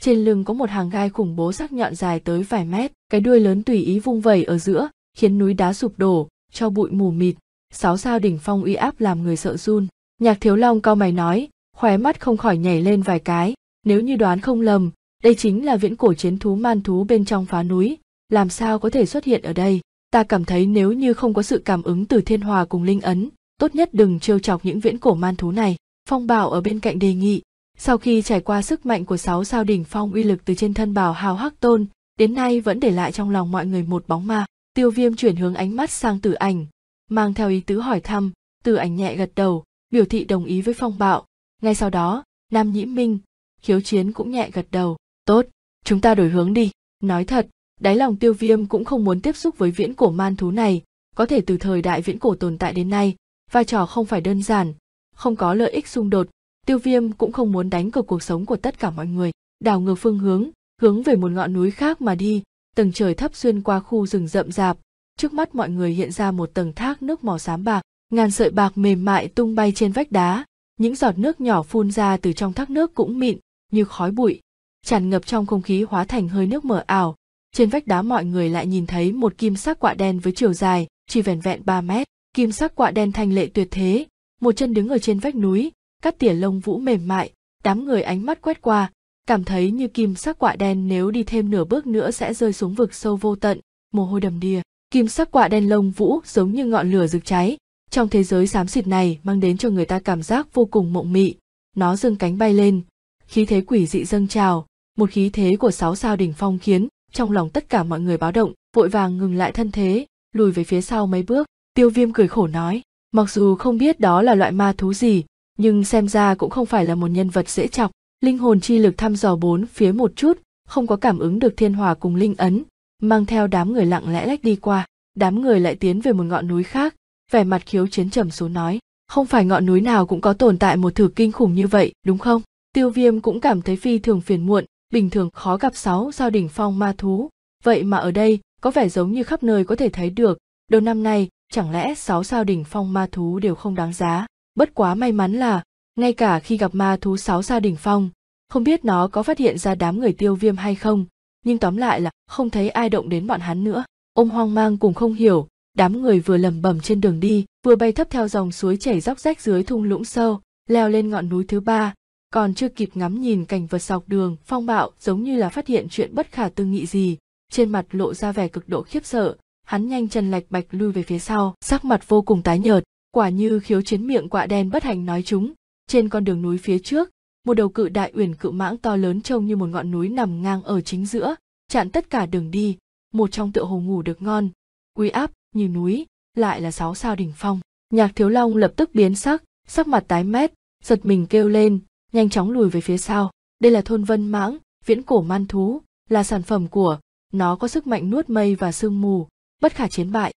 trên lưng có một hàng gai khủng bố sắc nhọn dài tới vài mét cái đuôi lớn tùy ý vung vẩy ở giữa khiến núi đá sụp đổ cho bụi mù mịt sáu sao đỉnh phong uy áp làm người sợ run nhạc thiếu long cao mày nói khóe mắt không khỏi nhảy lên vài cái nếu như đoán không lầm đây chính là viễn cổ chiến thú man thú bên trong phá núi làm sao có thể xuất hiện ở đây ta cảm thấy nếu như không có sự cảm ứng từ thiên hòa cùng linh ấn tốt nhất đừng trêu chọc những viễn cổ man thú này phong bảo ở bên cạnh đề nghị sau khi trải qua sức mạnh của sáu sao đỉnh phong uy lực từ trên thân bảo hào hắc tôn đến nay vẫn để lại trong lòng mọi người một bóng ma tiêu viêm chuyển hướng ánh mắt sang tử ảnh mang theo ý tứ hỏi thăm tử ảnh nhẹ gật đầu biểu thị đồng ý với phong bạo ngay sau đó nam nhĩ minh khiếu chiến cũng nhẹ gật đầu tốt chúng ta đổi hướng đi nói thật đáy lòng tiêu viêm cũng không muốn tiếp xúc với viễn cổ man thú này có thể từ thời đại viễn cổ tồn tại đến nay vai trò không phải đơn giản không có lợi ích xung đột tiêu viêm cũng không muốn đánh cược cuộc sống của tất cả mọi người đảo ngược phương hướng hướng về một ngọn núi khác mà đi tầng trời thấp xuyên qua khu rừng rậm rạp trước mắt mọi người hiện ra một tầng thác nước màu xám bạc ngàn sợi bạc mềm mại tung bay trên vách đá những giọt nước nhỏ phun ra từ trong thác nước cũng mịn như khói bụi tràn ngập trong không khí hóa thành hơi nước mờ ảo trên vách đá mọi người lại nhìn thấy một kim sắc quạ đen với chiều dài chỉ vẻn vẹn 3 mét kim sắc quạ đen thanh lệ tuyệt thế một chân đứng ở trên vách núi cắt tỉa lông vũ mềm mại đám người ánh mắt quét qua cảm thấy như kim sắc quạ đen nếu đi thêm nửa bước nữa sẽ rơi xuống vực sâu vô tận mồ hôi đầm đìa kim sắc quạ đen lông vũ giống như ngọn lửa rực cháy trong thế giới xám xịt này mang đến cho người ta cảm giác vô cùng mộng mị nó dương cánh bay lên khí thế quỷ dị dâng trào một khí thế của sáu sao đỉnh phong khiến trong lòng tất cả mọi người báo động vội vàng ngừng lại thân thế lùi về phía sau mấy bước tiêu viêm cười khổ nói mặc dù không biết đó là loại ma thú gì nhưng xem ra cũng không phải là một nhân vật dễ chọc linh hồn chi lực thăm dò bốn phía một chút không có cảm ứng được thiên hòa cùng linh ấn mang theo đám người lặng lẽ lách đi qua đám người lại tiến về một ngọn núi khác vẻ mặt khiếu chiến trầm số nói không phải ngọn núi nào cũng có tồn tại một thử kinh khủng như vậy đúng không tiêu viêm cũng cảm thấy phi thường phiền muộn bình thường khó gặp sáu sao đỉnh phong ma thú vậy mà ở đây có vẻ giống như khắp nơi có thể thấy được đầu năm nay chẳng lẽ sáu sao đỉnh phong ma thú đều không đáng giá bất quá may mắn là ngay cả khi gặp ma thú sáu sao đỉnh phong không biết nó có phát hiện ra đám người tiêu viêm hay không nhưng tóm lại là không thấy ai động đến bọn hắn nữa ông hoang mang cùng không hiểu đám người vừa lầm bầm trên đường đi vừa bay thấp theo dòng suối chảy róc rách dưới thung lũng sâu leo lên ngọn núi thứ ba còn chưa kịp ngắm nhìn cảnh vật sọc đường phong bạo giống như là phát hiện chuyện bất khả tư nghị gì trên mặt lộ ra vẻ cực độ khiếp sợ hắn nhanh chân lạch bạch lui về phía sau sắc mặt vô cùng tái nhợt quả như khiếu chiến miệng quạ đen bất hạnh nói chúng trên con đường núi phía trước một đầu cự đại uyển cự mãng to lớn trông như một ngọn núi nằm ngang ở chính giữa chặn tất cả đường đi một trong tựa hồ ngủ được ngon quý áp như núi lại là sáu sao đỉnh phong nhạc thiếu long lập tức biến sắc sắc mặt tái mét giật mình kêu lên nhanh chóng lùi về phía sau đây là thôn vân mãng viễn cổ man thú là sản phẩm của nó có sức mạnh nuốt mây và sương mù bất khả chiến bại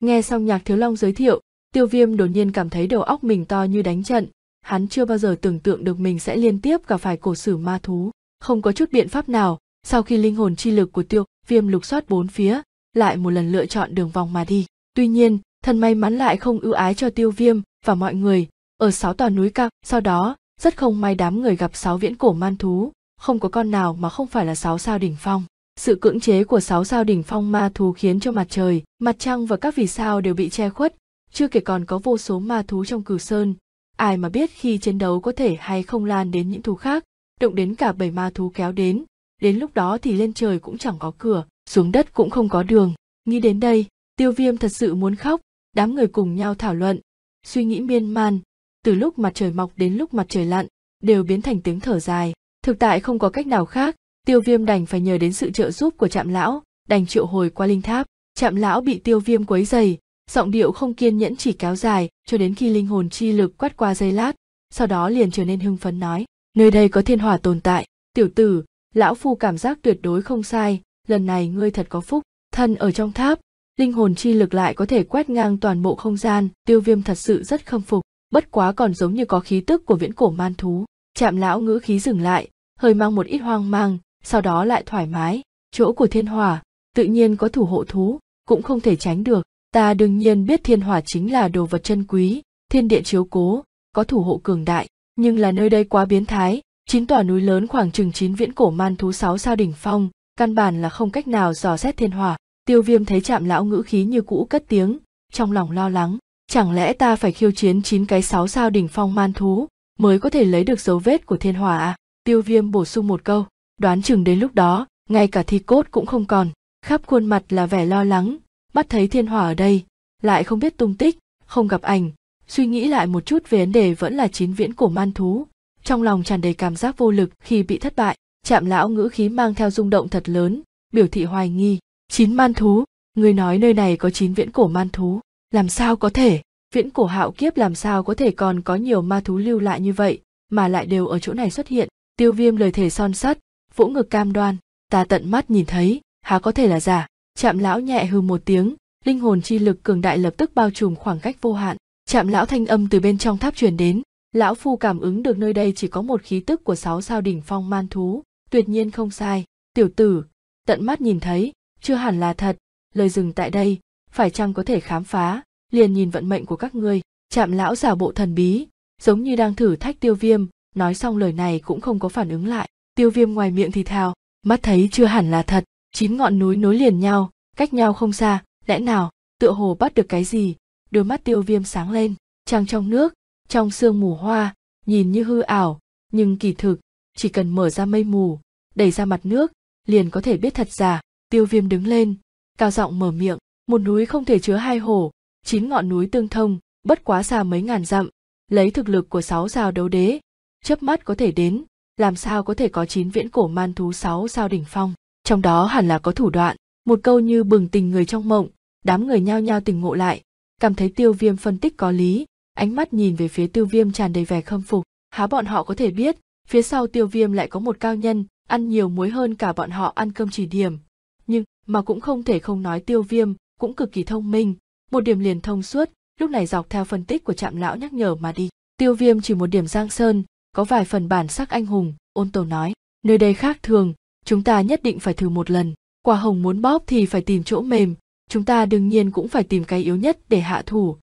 nghe xong nhạc thiếu long giới thiệu tiêu viêm đột nhiên cảm thấy đầu óc mình to như đánh trận hắn chưa bao giờ tưởng tượng được mình sẽ liên tiếp gặp phải cổ sử ma thú không có chút biện pháp nào sau khi linh hồn chi lực của tiêu viêm lục soát bốn phía lại một lần lựa chọn đường vòng mà đi tuy nhiên thần may mắn lại không ưu ái cho tiêu viêm và mọi người ở sáu tòa núi cao sau đó rất không may đám người gặp sáu viễn cổ man thú không có con nào mà không phải là sáu sao đỉnh phong sự cưỡng chế của sáu sao đỉnh phong ma thú khiến cho mặt trời mặt trăng và các vì sao đều bị che khuất chưa kể còn có vô số ma thú trong cửu sơn ai mà biết khi chiến đấu có thể hay không lan đến những thú khác động đến cả bảy ma thú kéo đến đến lúc đó thì lên trời cũng chẳng có cửa xuống đất cũng không có đường nghĩ đến đây tiêu viêm thật sự muốn khóc đám người cùng nhau thảo luận suy nghĩ miên man từ lúc mặt trời mọc đến lúc mặt trời lặn đều biến thành tiếng thở dài thực tại không có cách nào khác tiêu viêm đành phải nhờ đến sự trợ giúp của trạm lão đành triệu hồi qua linh tháp trạm lão bị tiêu viêm quấy dày giọng điệu không kiên nhẫn chỉ kéo dài cho đến khi linh hồn chi lực quét qua giây lát sau đó liền trở nên hưng phấn nói nơi đây có thiên hỏa tồn tại tiểu tử lão phu cảm giác tuyệt đối không sai lần này ngươi thật có phúc thân ở trong tháp linh hồn chi lực lại có thể quét ngang toàn bộ không gian tiêu viêm thật sự rất khâm phục bất quá còn giống như có khí tức của viễn cổ man thú chạm lão ngữ khí dừng lại hơi mang một ít hoang mang sau đó lại thoải mái chỗ của thiên hỏa tự nhiên có thủ hộ thú cũng không thể tránh được ta đương nhiên biết thiên hỏa chính là đồ vật chân quý thiên địa chiếu cố có thủ hộ cường đại nhưng là nơi đây quá biến thái chín tòa núi lớn khoảng chừng chín viễn cổ man thú sáu sao đỉnh phong căn bản là không cách nào dò xét thiên hỏa tiêu viêm thấy chạm lão ngữ khí như cũ cất tiếng trong lòng lo lắng chẳng lẽ ta phải khiêu chiến chín cái sáu sao đỉnh phong man thú mới có thể lấy được dấu vết của thiên hỏa à tiêu viêm bổ sung một câu đoán chừng đến lúc đó ngay cả thi cốt cũng không còn khắp khuôn mặt là vẻ lo lắng bắt thấy thiên hòa ở đây lại không biết tung tích không gặp ảnh suy nghĩ lại một chút về vấn đề vẫn là chín viễn của man thú trong lòng tràn đầy cảm giác vô lực khi bị thất bại chạm lão ngữ khí mang theo rung động thật lớn biểu thị hoài nghi chín man thú người nói nơi này có chín viễn cổ man thú làm sao có thể viễn cổ hạo kiếp làm sao có thể còn có nhiều ma thú lưu lại như vậy mà lại đều ở chỗ này xuất hiện tiêu viêm lời thể son sắt vỗ ngực cam đoan ta tận mắt nhìn thấy há có thể là giả chạm lão nhẹ hừ một tiếng linh hồn chi lực cường đại lập tức bao trùm khoảng cách vô hạn chạm lão thanh âm từ bên trong tháp truyền đến lão phu cảm ứng được nơi đây chỉ có một khí tức của sáu sao đỉnh phong man thú tuyệt nhiên không sai tiểu tử tận mắt nhìn thấy chưa hẳn là thật lời dừng tại đây phải chăng có thể khám phá liền nhìn vận mệnh của các ngươi chạm lão giả bộ thần bí giống như đang thử thách tiêu viêm nói xong lời này cũng không có phản ứng lại tiêu viêm ngoài miệng thì thào mắt thấy chưa hẳn là thật chín ngọn núi nối liền nhau cách nhau không xa lẽ nào tựa hồ bắt được cái gì đôi mắt tiêu viêm sáng lên trăng trong nước trong sương mù hoa nhìn như hư ảo nhưng kỳ thực chỉ cần mở ra mây mù đẩy ra mặt nước liền có thể biết thật giả tiêu viêm đứng lên cao giọng mở miệng một núi không thể chứa hai hồ chín ngọn núi tương thông bất quá xa mấy ngàn dặm lấy thực lực của sáu sao đấu đế chớp mắt có thể đến làm sao có thể có chín viễn cổ man thú sáu sao đỉnh phong trong đó hẳn là có thủ đoạn một câu như bừng tình người trong mộng đám người nhao nhao tình ngộ lại cảm thấy tiêu viêm phân tích có lý ánh mắt nhìn về phía tiêu viêm tràn đầy vẻ khâm phục há bọn họ có thể biết phía sau tiêu viêm lại có một cao nhân ăn nhiều muối hơn cả bọn họ ăn cơm chỉ điểm nhưng mà cũng không thể không nói tiêu viêm cũng cực kỳ thông minh một điểm liền thông suốt lúc này dọc theo phân tích của trạm lão nhắc nhở mà đi tiêu viêm chỉ một điểm giang sơn có vài phần bản sắc anh hùng ôn tồn nói nơi đây khác thường chúng ta nhất định phải thử một lần quả hồng muốn bóp thì phải tìm chỗ mềm chúng ta đương nhiên cũng phải tìm cái yếu nhất để hạ thủ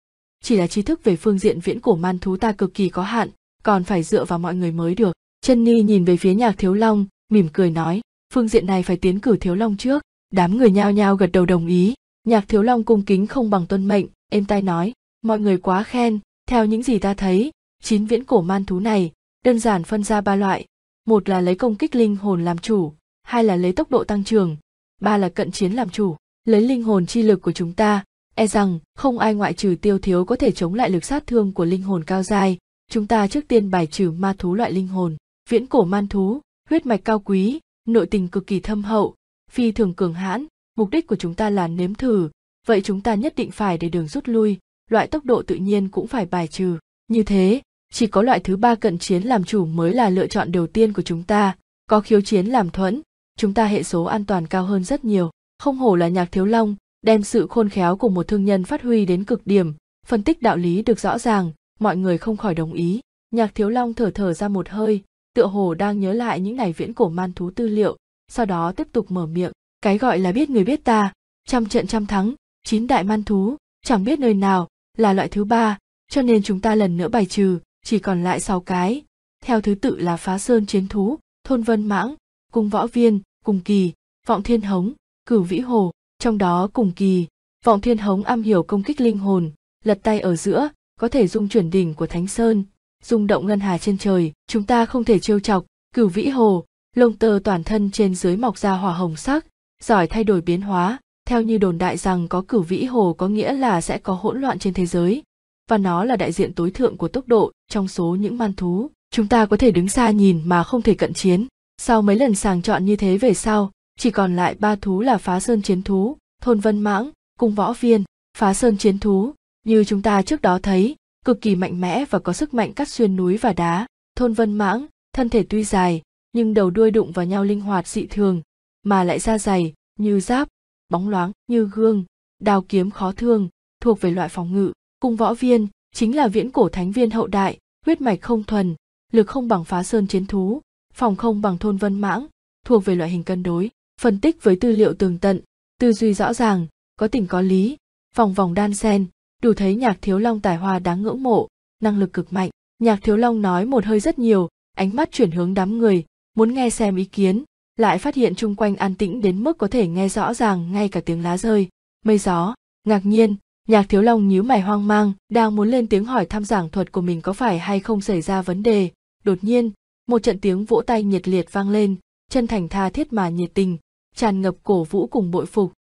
chỉ là tri thức về phương diện viễn cổ man thú ta cực kỳ có hạn còn phải dựa vào mọi người mới được chân ni nhìn về phía nhạc thiếu long mỉm cười nói phương diện này phải tiến cử thiếu long trước đám người nhao nhao gật đầu đồng ý nhạc thiếu long cung kính không bằng tuân mệnh êm tai nói mọi người quá khen theo những gì ta thấy chín viễn cổ man thú này đơn giản phân ra ba loại một là lấy công kích linh hồn làm chủ hai là lấy tốc độ tăng trưởng, ba là cận chiến làm chủ, lấy linh hồn chi lực của chúng ta, e rằng không ai ngoại trừ tiêu thiếu có thể chống lại lực sát thương của linh hồn cao dài, chúng ta trước tiên bài trừ ma thú loại linh hồn, viễn cổ man thú, huyết mạch cao quý, nội tình cực kỳ thâm hậu, phi thường cường hãn, mục đích của chúng ta là nếm thử, vậy chúng ta nhất định phải để đường rút lui, loại tốc độ tự nhiên cũng phải bài trừ. Như thế, chỉ có loại thứ ba cận chiến làm chủ mới là lựa chọn đầu tiên của chúng ta, có khiếu chiến làm thuẫn, chúng ta hệ số an toàn cao hơn rất nhiều. Không hổ là nhạc thiếu long, đem sự khôn khéo của một thương nhân phát huy đến cực điểm, phân tích đạo lý được rõ ràng, mọi người không khỏi đồng ý. Nhạc thiếu long thở thở ra một hơi, tựa hồ đang nhớ lại những ngày viễn cổ man thú tư liệu, sau đó tiếp tục mở miệng. Cái gọi là biết người biết ta, trăm trận trăm thắng, chín đại man thú, chẳng biết nơi nào, là loại thứ ba, cho nên chúng ta lần nữa bài trừ, chỉ còn lại sáu cái. Theo thứ tự là phá sơn chiến thú, thôn vân mãng, cung võ viên, cùng kỳ vọng thiên hống cửu vĩ hồ trong đó cùng kỳ vọng thiên hống am hiểu công kích linh hồn lật tay ở giữa có thể dung chuyển đỉnh của thánh sơn rung động ngân hà trên trời chúng ta không thể trêu chọc cửu vĩ hồ lông tơ toàn thân trên dưới mọc ra hỏa hồng sắc giỏi thay đổi biến hóa theo như đồn đại rằng có cửu vĩ hồ có nghĩa là sẽ có hỗn loạn trên thế giới và nó là đại diện tối thượng của tốc độ trong số những man thú chúng ta có thể đứng xa nhìn mà không thể cận chiến sau mấy lần sàng chọn như thế về sau chỉ còn lại ba thú là phá sơn chiến thú thôn vân mãng cung võ viên phá sơn chiến thú như chúng ta trước đó thấy cực kỳ mạnh mẽ và có sức mạnh cắt xuyên núi và đá thôn vân mãng thân thể tuy dài nhưng đầu đuôi đụng vào nhau linh hoạt dị thường mà lại da dày như giáp bóng loáng như gương đào kiếm khó thương thuộc về loại phòng ngự cung võ viên chính là viễn cổ thánh viên hậu đại huyết mạch không thuần lực không bằng phá sơn chiến thú phòng không bằng thôn vân mãng thuộc về loại hình cân đối phân tích với tư liệu tường tận tư duy rõ ràng có tình có lý vòng vòng đan sen đủ thấy nhạc thiếu long tài hoa đáng ngưỡng mộ năng lực cực mạnh nhạc thiếu long nói một hơi rất nhiều ánh mắt chuyển hướng đám người muốn nghe xem ý kiến lại phát hiện chung quanh an tĩnh đến mức có thể nghe rõ ràng ngay cả tiếng lá rơi mây gió ngạc nhiên nhạc thiếu long nhíu mày hoang mang đang muốn lên tiếng hỏi thăm giảng thuật của mình có phải hay không xảy ra vấn đề đột nhiên một trận tiếng vỗ tay nhiệt liệt vang lên chân thành tha thiết mà nhiệt tình tràn ngập cổ vũ cùng bội phục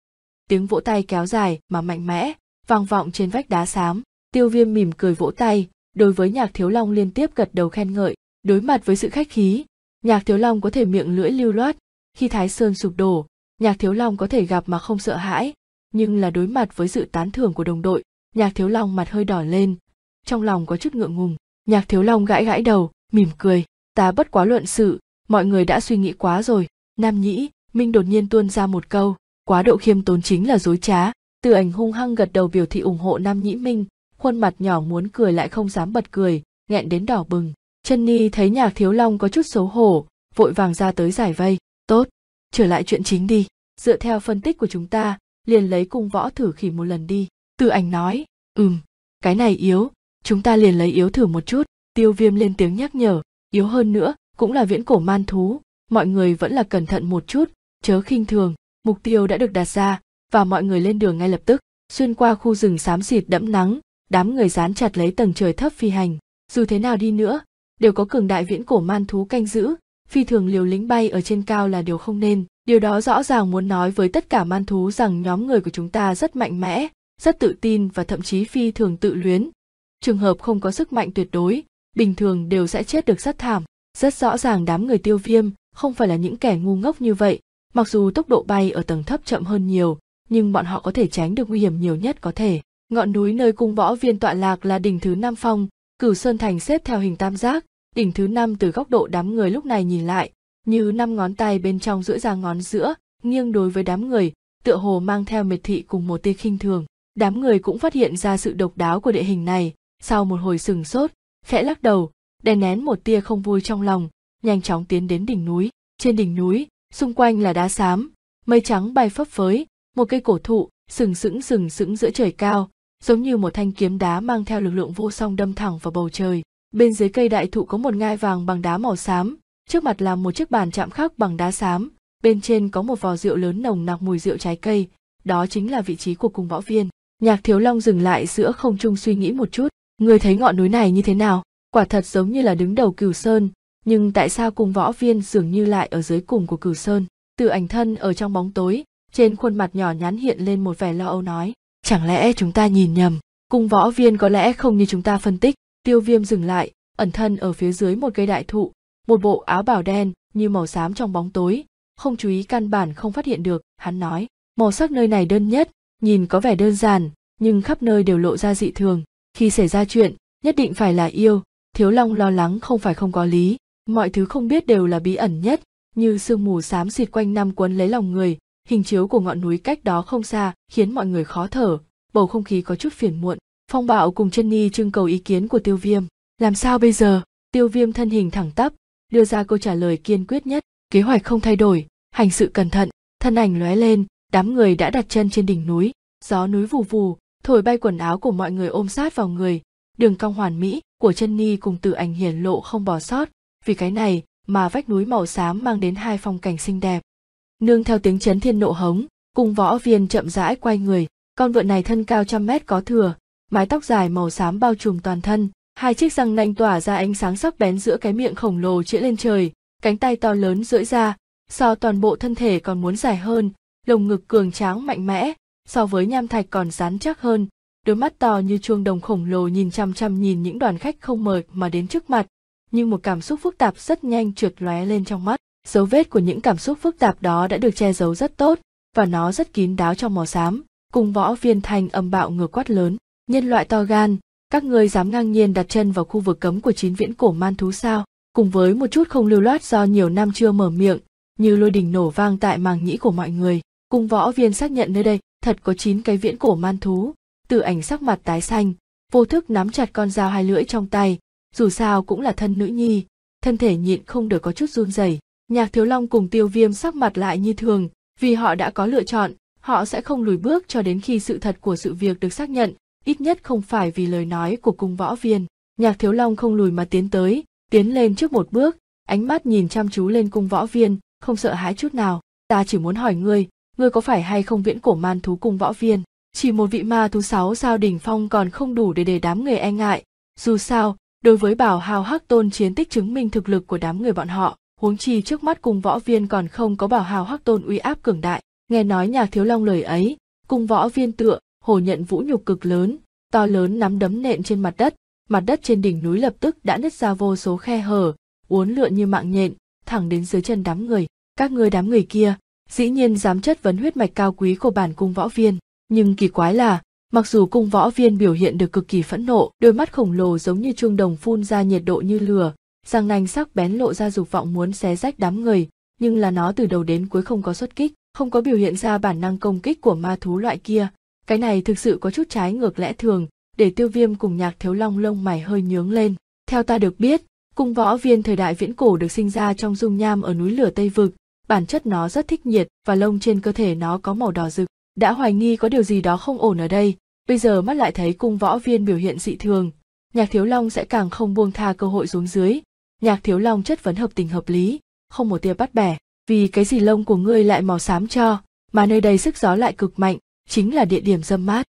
tiếng vỗ tay kéo dài mà mạnh mẽ vang vọng trên vách đá xám tiêu viêm mỉm cười vỗ tay đối với nhạc thiếu long liên tiếp gật đầu khen ngợi đối mặt với sự khách khí nhạc thiếu long có thể miệng lưỡi lưu loát khi thái sơn sụp đổ nhạc thiếu long có thể gặp mà không sợ hãi nhưng là đối mặt với sự tán thưởng của đồng đội nhạc thiếu long mặt hơi đỏ lên trong lòng có chút ngượng ngùng nhạc thiếu long gãi gãi đầu mỉm cười ta bất quá luận sự mọi người đã suy nghĩ quá rồi nam nhĩ minh đột nhiên tuôn ra một câu quá độ khiêm tốn chính là dối trá từ ảnh hung hăng gật đầu biểu thị ủng hộ nam nhĩ minh khuôn mặt nhỏ muốn cười lại không dám bật cười nghẹn đến đỏ bừng chân ni thấy nhạc thiếu long có chút xấu hổ vội vàng ra tới giải vây tốt trở lại chuyện chính đi dựa theo phân tích của chúng ta liền lấy cung võ thử khỉ một lần đi từ ảnh nói ừm cái này yếu chúng ta liền lấy yếu thử một chút tiêu viêm lên tiếng nhắc nhở yếu hơn nữa cũng là viễn cổ man thú mọi người vẫn là cẩn thận một chút chớ khinh thường mục tiêu đã được đặt ra và mọi người lên đường ngay lập tức xuyên qua khu rừng xám xịt đẫm nắng đám người dán chặt lấy tầng trời thấp phi hành dù thế nào đi nữa đều có cường đại viễn cổ man thú canh giữ phi thường liều lính bay ở trên cao là điều không nên điều đó rõ ràng muốn nói với tất cả man thú rằng nhóm người của chúng ta rất mạnh mẽ rất tự tin và thậm chí phi thường tự luyến trường hợp không có sức mạnh tuyệt đối bình thường đều sẽ chết được rất thảm rất rõ ràng đám người tiêu viêm không phải là những kẻ ngu ngốc như vậy mặc dù tốc độ bay ở tầng thấp chậm hơn nhiều nhưng bọn họ có thể tránh được nguy hiểm nhiều nhất có thể ngọn núi nơi cung võ viên tọa lạc là đỉnh thứ năm phong cửu sơn thành xếp theo hình tam giác đỉnh thứ năm từ góc độ đám người lúc này nhìn lại như năm ngón tay bên trong giữa ra ngón giữa nghiêng đối với đám người tựa hồ mang theo mệt thị cùng một tia khinh thường đám người cũng phát hiện ra sự độc đáo của địa hình này sau một hồi sừng sốt khẽ lắc đầu đè nén một tia không vui trong lòng nhanh chóng tiến đến đỉnh núi trên đỉnh núi xung quanh là đá xám mây trắng bay phấp phới một cây cổ thụ sừng sững sừng sững giữa trời cao giống như một thanh kiếm đá mang theo lực lượng vô song đâm thẳng vào bầu trời bên dưới cây đại thụ có một ngai vàng bằng đá màu xám trước mặt là một chiếc bàn chạm khắc bằng đá xám bên trên có một vò rượu lớn nồng nặc mùi rượu trái cây đó chính là vị trí của cung võ viên nhạc thiếu long dừng lại giữa không trung suy nghĩ một chút Người thấy ngọn núi này như thế nào? Quả thật giống như là đứng đầu Cửu Sơn, nhưng tại sao cùng võ viên dường như lại ở dưới cùng của Cửu Sơn? Từ ảnh thân ở trong bóng tối, trên khuôn mặt nhỏ nhắn hiện lên một vẻ lo âu nói, chẳng lẽ chúng ta nhìn nhầm? Cung võ viên có lẽ không như chúng ta phân tích, tiêu viêm dừng lại, ẩn thân ở phía dưới một cây đại thụ, một bộ áo bào đen như màu xám trong bóng tối, không chú ý căn bản không phát hiện được, hắn nói, màu sắc nơi này đơn nhất, nhìn có vẻ đơn giản, nhưng khắp nơi đều lộ ra dị thường, khi xảy ra chuyện nhất định phải là yêu thiếu long lo lắng không phải không có lý mọi thứ không biết đều là bí ẩn nhất như sương mù xám xịt quanh năm cuốn lấy lòng người hình chiếu của ngọn núi cách đó không xa khiến mọi người khó thở bầu không khí có chút phiền muộn phong bạo cùng chân ni trưng cầu ý kiến của tiêu viêm làm sao bây giờ tiêu viêm thân hình thẳng tắp đưa ra câu trả lời kiên quyết nhất kế hoạch không thay đổi hành sự cẩn thận thân ảnh lóe lên đám người đã đặt chân trên đỉnh núi gió núi vù vù thổi bay quần áo của mọi người ôm sát vào người đường cong hoàn mỹ của chân ni cùng từ ảnh hiển lộ không bỏ sót vì cái này mà vách núi màu xám mang đến hai phong cảnh xinh đẹp nương theo tiếng chấn thiên nộ hống cùng võ viên chậm rãi quay người con vượn này thân cao trăm mét có thừa mái tóc dài màu xám bao trùm toàn thân hai chiếc răng nanh tỏa ra ánh sáng sắc bén giữa cái miệng khổng lồ chĩa lên trời cánh tay to lớn rưỡi ra so toàn bộ thân thể còn muốn dài hơn lồng ngực cường tráng mạnh mẽ so với nham thạch còn rán chắc hơn đôi mắt to như chuông đồng khổng lồ nhìn chăm chăm nhìn những đoàn khách không mời mà đến trước mặt nhưng một cảm xúc phức tạp rất nhanh trượt lóe lên trong mắt dấu vết của những cảm xúc phức tạp đó đã được che giấu rất tốt và nó rất kín đáo trong màu xám cùng võ viên thanh âm bạo ngược quát lớn nhân loại to gan các ngươi dám ngang nhiên đặt chân vào khu vực cấm của chín viễn cổ man thú sao cùng với một chút không lưu loát do nhiều năm chưa mở miệng như lôi đình nổ vang tại màng nhĩ của mọi người Cung võ viên xác nhận nơi đây thật có chín cái viễn cổ man thú, từ ảnh sắc mặt tái xanh, vô thức nắm chặt con dao hai lưỡi trong tay, dù sao cũng là thân nữ nhi, thân thể nhịn không được có chút run rẩy. Nhạc Thiếu Long cùng Tiêu Viêm sắc mặt lại như thường, vì họ đã có lựa chọn, họ sẽ không lùi bước cho đến khi sự thật của sự việc được xác nhận, ít nhất không phải vì lời nói của cung võ viên. Nhạc Thiếu Long không lùi mà tiến tới, tiến lên trước một bước, ánh mắt nhìn chăm chú lên cung võ viên, không sợ hãi chút nào. Ta chỉ muốn hỏi ngươi, ngươi có phải hay không viễn cổ man thú cùng võ viên chỉ một vị ma thú sáu sao đỉnh phong còn không đủ để để đám người e ngại dù sao đối với bảo hào hắc tôn chiến tích chứng minh thực lực của đám người bọn họ huống chi trước mắt cùng võ viên còn không có bảo hào hắc tôn uy áp cường đại nghe nói nhà thiếu long lời ấy cùng võ viên tựa hồ nhận vũ nhục cực lớn to lớn nắm đấm nện trên mặt đất mặt đất trên đỉnh núi lập tức đã nứt ra vô số khe hở uốn lượn như mạng nhện thẳng đến dưới chân đám người các ngươi đám người kia dĩ nhiên dám chất vấn huyết mạch cao quý của bản cung võ viên nhưng kỳ quái là mặc dù cung võ viên biểu hiện được cực kỳ phẫn nộ đôi mắt khổng lồ giống như chuông đồng phun ra nhiệt độ như lửa răng nanh sắc bén lộ ra dục vọng muốn xé rách đám người nhưng là nó từ đầu đến cuối không có xuất kích không có biểu hiện ra bản năng công kích của ma thú loại kia cái này thực sự có chút trái ngược lẽ thường để tiêu viêm cùng nhạc thiếu long lông mày hơi nhướng lên theo ta được biết cung võ viên thời đại viễn cổ được sinh ra trong dung nham ở núi lửa tây vực bản chất nó rất thích nhiệt và lông trên cơ thể nó có màu đỏ rực. Đã hoài nghi có điều gì đó không ổn ở đây, bây giờ mắt lại thấy cung võ viên biểu hiện dị thường. Nhạc Thiếu Long sẽ càng không buông tha cơ hội xuống dưới. Nhạc Thiếu Long chất vấn hợp tình hợp lý, không một tia bắt bẻ, vì cái gì lông của ngươi lại màu xám cho, mà nơi đây sức gió lại cực mạnh, chính là địa điểm dâm mát.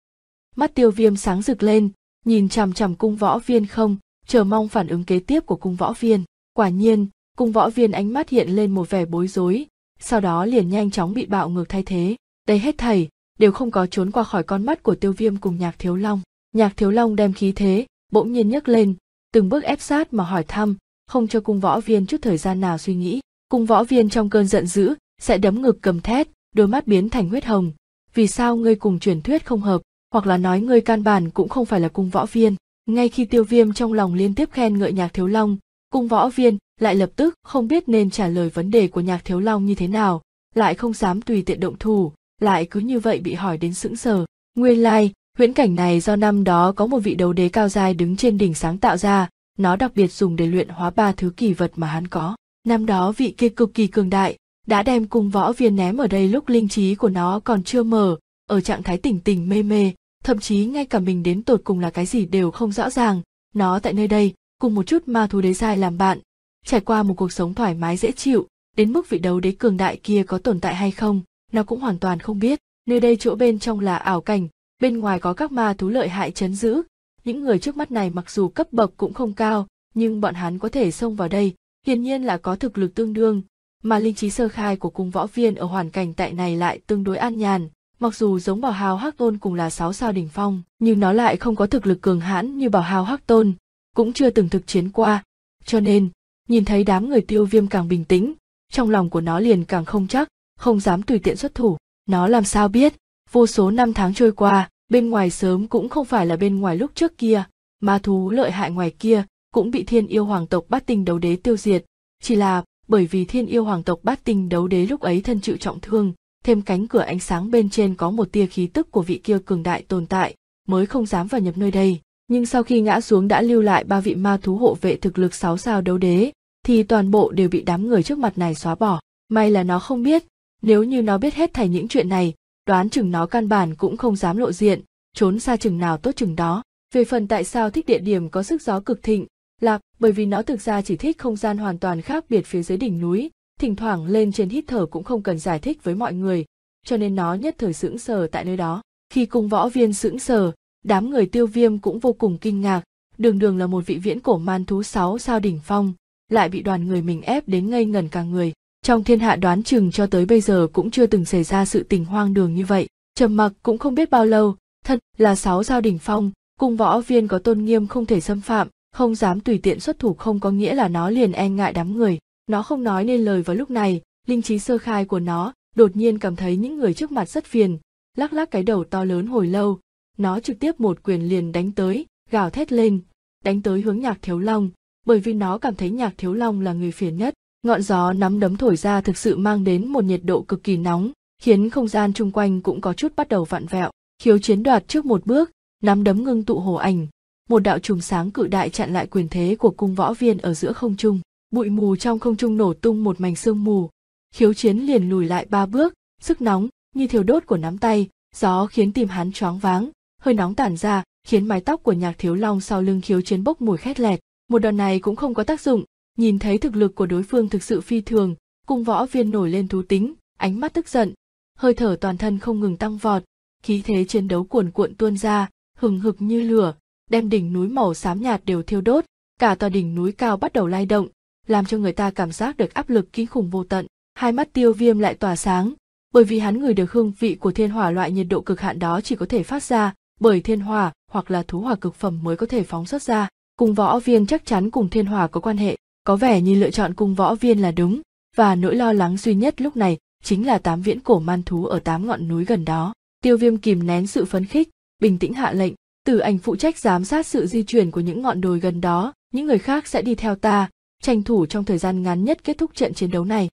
Mắt tiêu viêm sáng rực lên, nhìn chằm chằm cung võ viên không, chờ mong phản ứng kế tiếp của cung võ viên. Quả nhiên, cung võ viên ánh mắt hiện lên một vẻ bối rối sau đó liền nhanh chóng bị bạo ngược thay thế đây hết thảy đều không có trốn qua khỏi con mắt của tiêu viêm cùng nhạc thiếu long nhạc thiếu long đem khí thế bỗng nhiên nhấc lên từng bước ép sát mà hỏi thăm không cho cung võ viên chút thời gian nào suy nghĩ cung võ viên trong cơn giận dữ sẽ đấm ngực cầm thét đôi mắt biến thành huyết hồng vì sao ngươi cùng truyền thuyết không hợp hoặc là nói ngươi can bản cũng không phải là cung võ viên ngay khi tiêu viêm trong lòng liên tiếp khen ngợi nhạc thiếu long cung võ viên lại lập tức không biết nên trả lời vấn đề của nhạc thiếu long như thế nào lại không dám tùy tiện động thủ lại cứ như vậy bị hỏi đến sững sờ nguyên lai、like, huyễn cảnh này do năm đó có một vị đấu đế cao dài đứng trên đỉnh sáng tạo ra nó đặc biệt dùng để luyện hóa ba thứ kỳ vật mà hắn có năm đó vị kia cực kỳ cường đại đã đem cung võ viên ném ở đây lúc linh trí của nó còn chưa mở ở trạng thái tỉnh tỉnh mê mê thậm chí ngay cả mình đến tột cùng là cái gì đều không rõ ràng nó tại nơi đây cùng một chút ma thú đế dài làm bạn trải qua một cuộc sống thoải mái dễ chịu đến mức vị đấu đế cường đại kia có tồn tại hay không nó cũng hoàn toàn không biết nơi đây chỗ bên trong là ảo cảnh bên ngoài có các ma thú lợi hại chấn giữ những người trước mắt này mặc dù cấp bậc cũng không cao nhưng bọn hắn có thể xông vào đây hiển nhiên là có thực lực tương đương mà linh trí sơ khai của cung võ viên ở hoàn cảnh tại này lại tương đối an nhàn mặc dù giống bảo hào hắc tôn cùng là sáu sao đỉnh phong nhưng nó lại không có thực lực cường hãn như bảo hào hắc tôn cũng chưa từng thực chiến qua cho nên nhìn thấy đám người tiêu viêm càng bình tĩnh trong lòng của nó liền càng không chắc không dám tùy tiện xuất thủ nó làm sao biết vô số năm tháng trôi qua bên ngoài sớm cũng không phải là bên ngoài lúc trước kia ma thú lợi hại ngoài kia cũng bị thiên yêu hoàng tộc bát tinh đấu đế tiêu diệt chỉ là bởi vì thiên yêu hoàng tộc bát tinh đấu đế lúc ấy thân chịu trọng thương thêm cánh cửa ánh sáng bên trên có một tia khí tức của vị kia cường đại tồn tại mới không dám vào nhập nơi đây nhưng sau khi ngã xuống đã lưu lại ba vị ma thú hộ vệ thực lực sáu sao đấu đế thì toàn bộ đều bị đám người trước mặt này xóa bỏ. May là nó không biết, nếu như nó biết hết thảy những chuyện này, đoán chừng nó căn bản cũng không dám lộ diện, trốn xa chừng nào tốt chừng đó. Về phần tại sao thích địa điểm có sức gió cực thịnh, là bởi vì nó thực ra chỉ thích không gian hoàn toàn khác biệt phía dưới đỉnh núi, thỉnh thoảng lên trên hít thở cũng không cần giải thích với mọi người, cho nên nó nhất thời sững sờ tại nơi đó. Khi cung võ viên sững sờ, đám người tiêu viêm cũng vô cùng kinh ngạc, đường đường là một vị viễn cổ man thú sáu sao đỉnh phong, lại bị đoàn người mình ép đến ngây ngần cả người trong thiên hạ đoán chừng cho tới bây giờ cũng chưa từng xảy ra sự tình hoang đường như vậy trầm mặc cũng không biết bao lâu thật là sáu giao đỉnh phong cung võ viên có tôn nghiêm không thể xâm phạm không dám tùy tiện xuất thủ không có nghĩa là nó liền e ngại đám người nó không nói nên lời vào lúc này linh trí sơ khai của nó đột nhiên cảm thấy những người trước mặt rất phiền lắc lắc cái đầu to lớn hồi lâu nó trực tiếp một quyền liền đánh tới gào thét lên đánh tới hướng nhạc thiếu long bởi vì nó cảm thấy nhạc thiếu long là người phiền nhất ngọn gió nắm đấm thổi ra thực sự mang đến một nhiệt độ cực kỳ nóng khiến không gian chung quanh cũng có chút bắt đầu vặn vẹo khiếu chiến đoạt trước một bước nắm đấm ngưng tụ hồ ảnh một đạo chùm sáng cự đại chặn lại quyền thế của cung võ viên ở giữa không trung bụi mù trong không trung nổ tung một mảnh sương mù khiếu chiến liền lùi lại ba bước sức nóng như thiêu đốt của nắm tay gió khiến tim hắn choáng váng hơi nóng tản ra khiến mái tóc của nhạc thiếu long sau lưng khiếu chiến bốc mùi khét lẹt một đòn này cũng không có tác dụng nhìn thấy thực lực của đối phương thực sự phi thường cung võ viên nổi lên thú tính ánh mắt tức giận hơi thở toàn thân không ngừng tăng vọt khí thế chiến đấu cuồn cuộn tuôn ra hừng hực như lửa đem đỉnh núi màu xám nhạt đều thiêu đốt cả tòa đỉnh núi cao bắt đầu lay động làm cho người ta cảm giác được áp lực kinh khủng vô tận hai mắt tiêu viêm lại tỏa sáng bởi vì hắn người được hương vị của thiên hỏa loại nhiệt độ cực hạn đó chỉ có thể phát ra bởi thiên hỏa hoặc là thú hỏa cực phẩm mới có thể phóng xuất ra cung võ viên chắc chắn cùng thiên hòa có quan hệ có vẻ như lựa chọn cung võ viên là đúng và nỗi lo lắng duy nhất lúc này chính là tám viễn cổ man thú ở tám ngọn núi gần đó tiêu viêm kìm nén sự phấn khích bình tĩnh hạ lệnh tử ảnh phụ trách giám sát sự di chuyển của những ngọn đồi gần đó những người khác sẽ đi theo ta tranh thủ trong thời gian ngắn nhất kết thúc trận chiến đấu này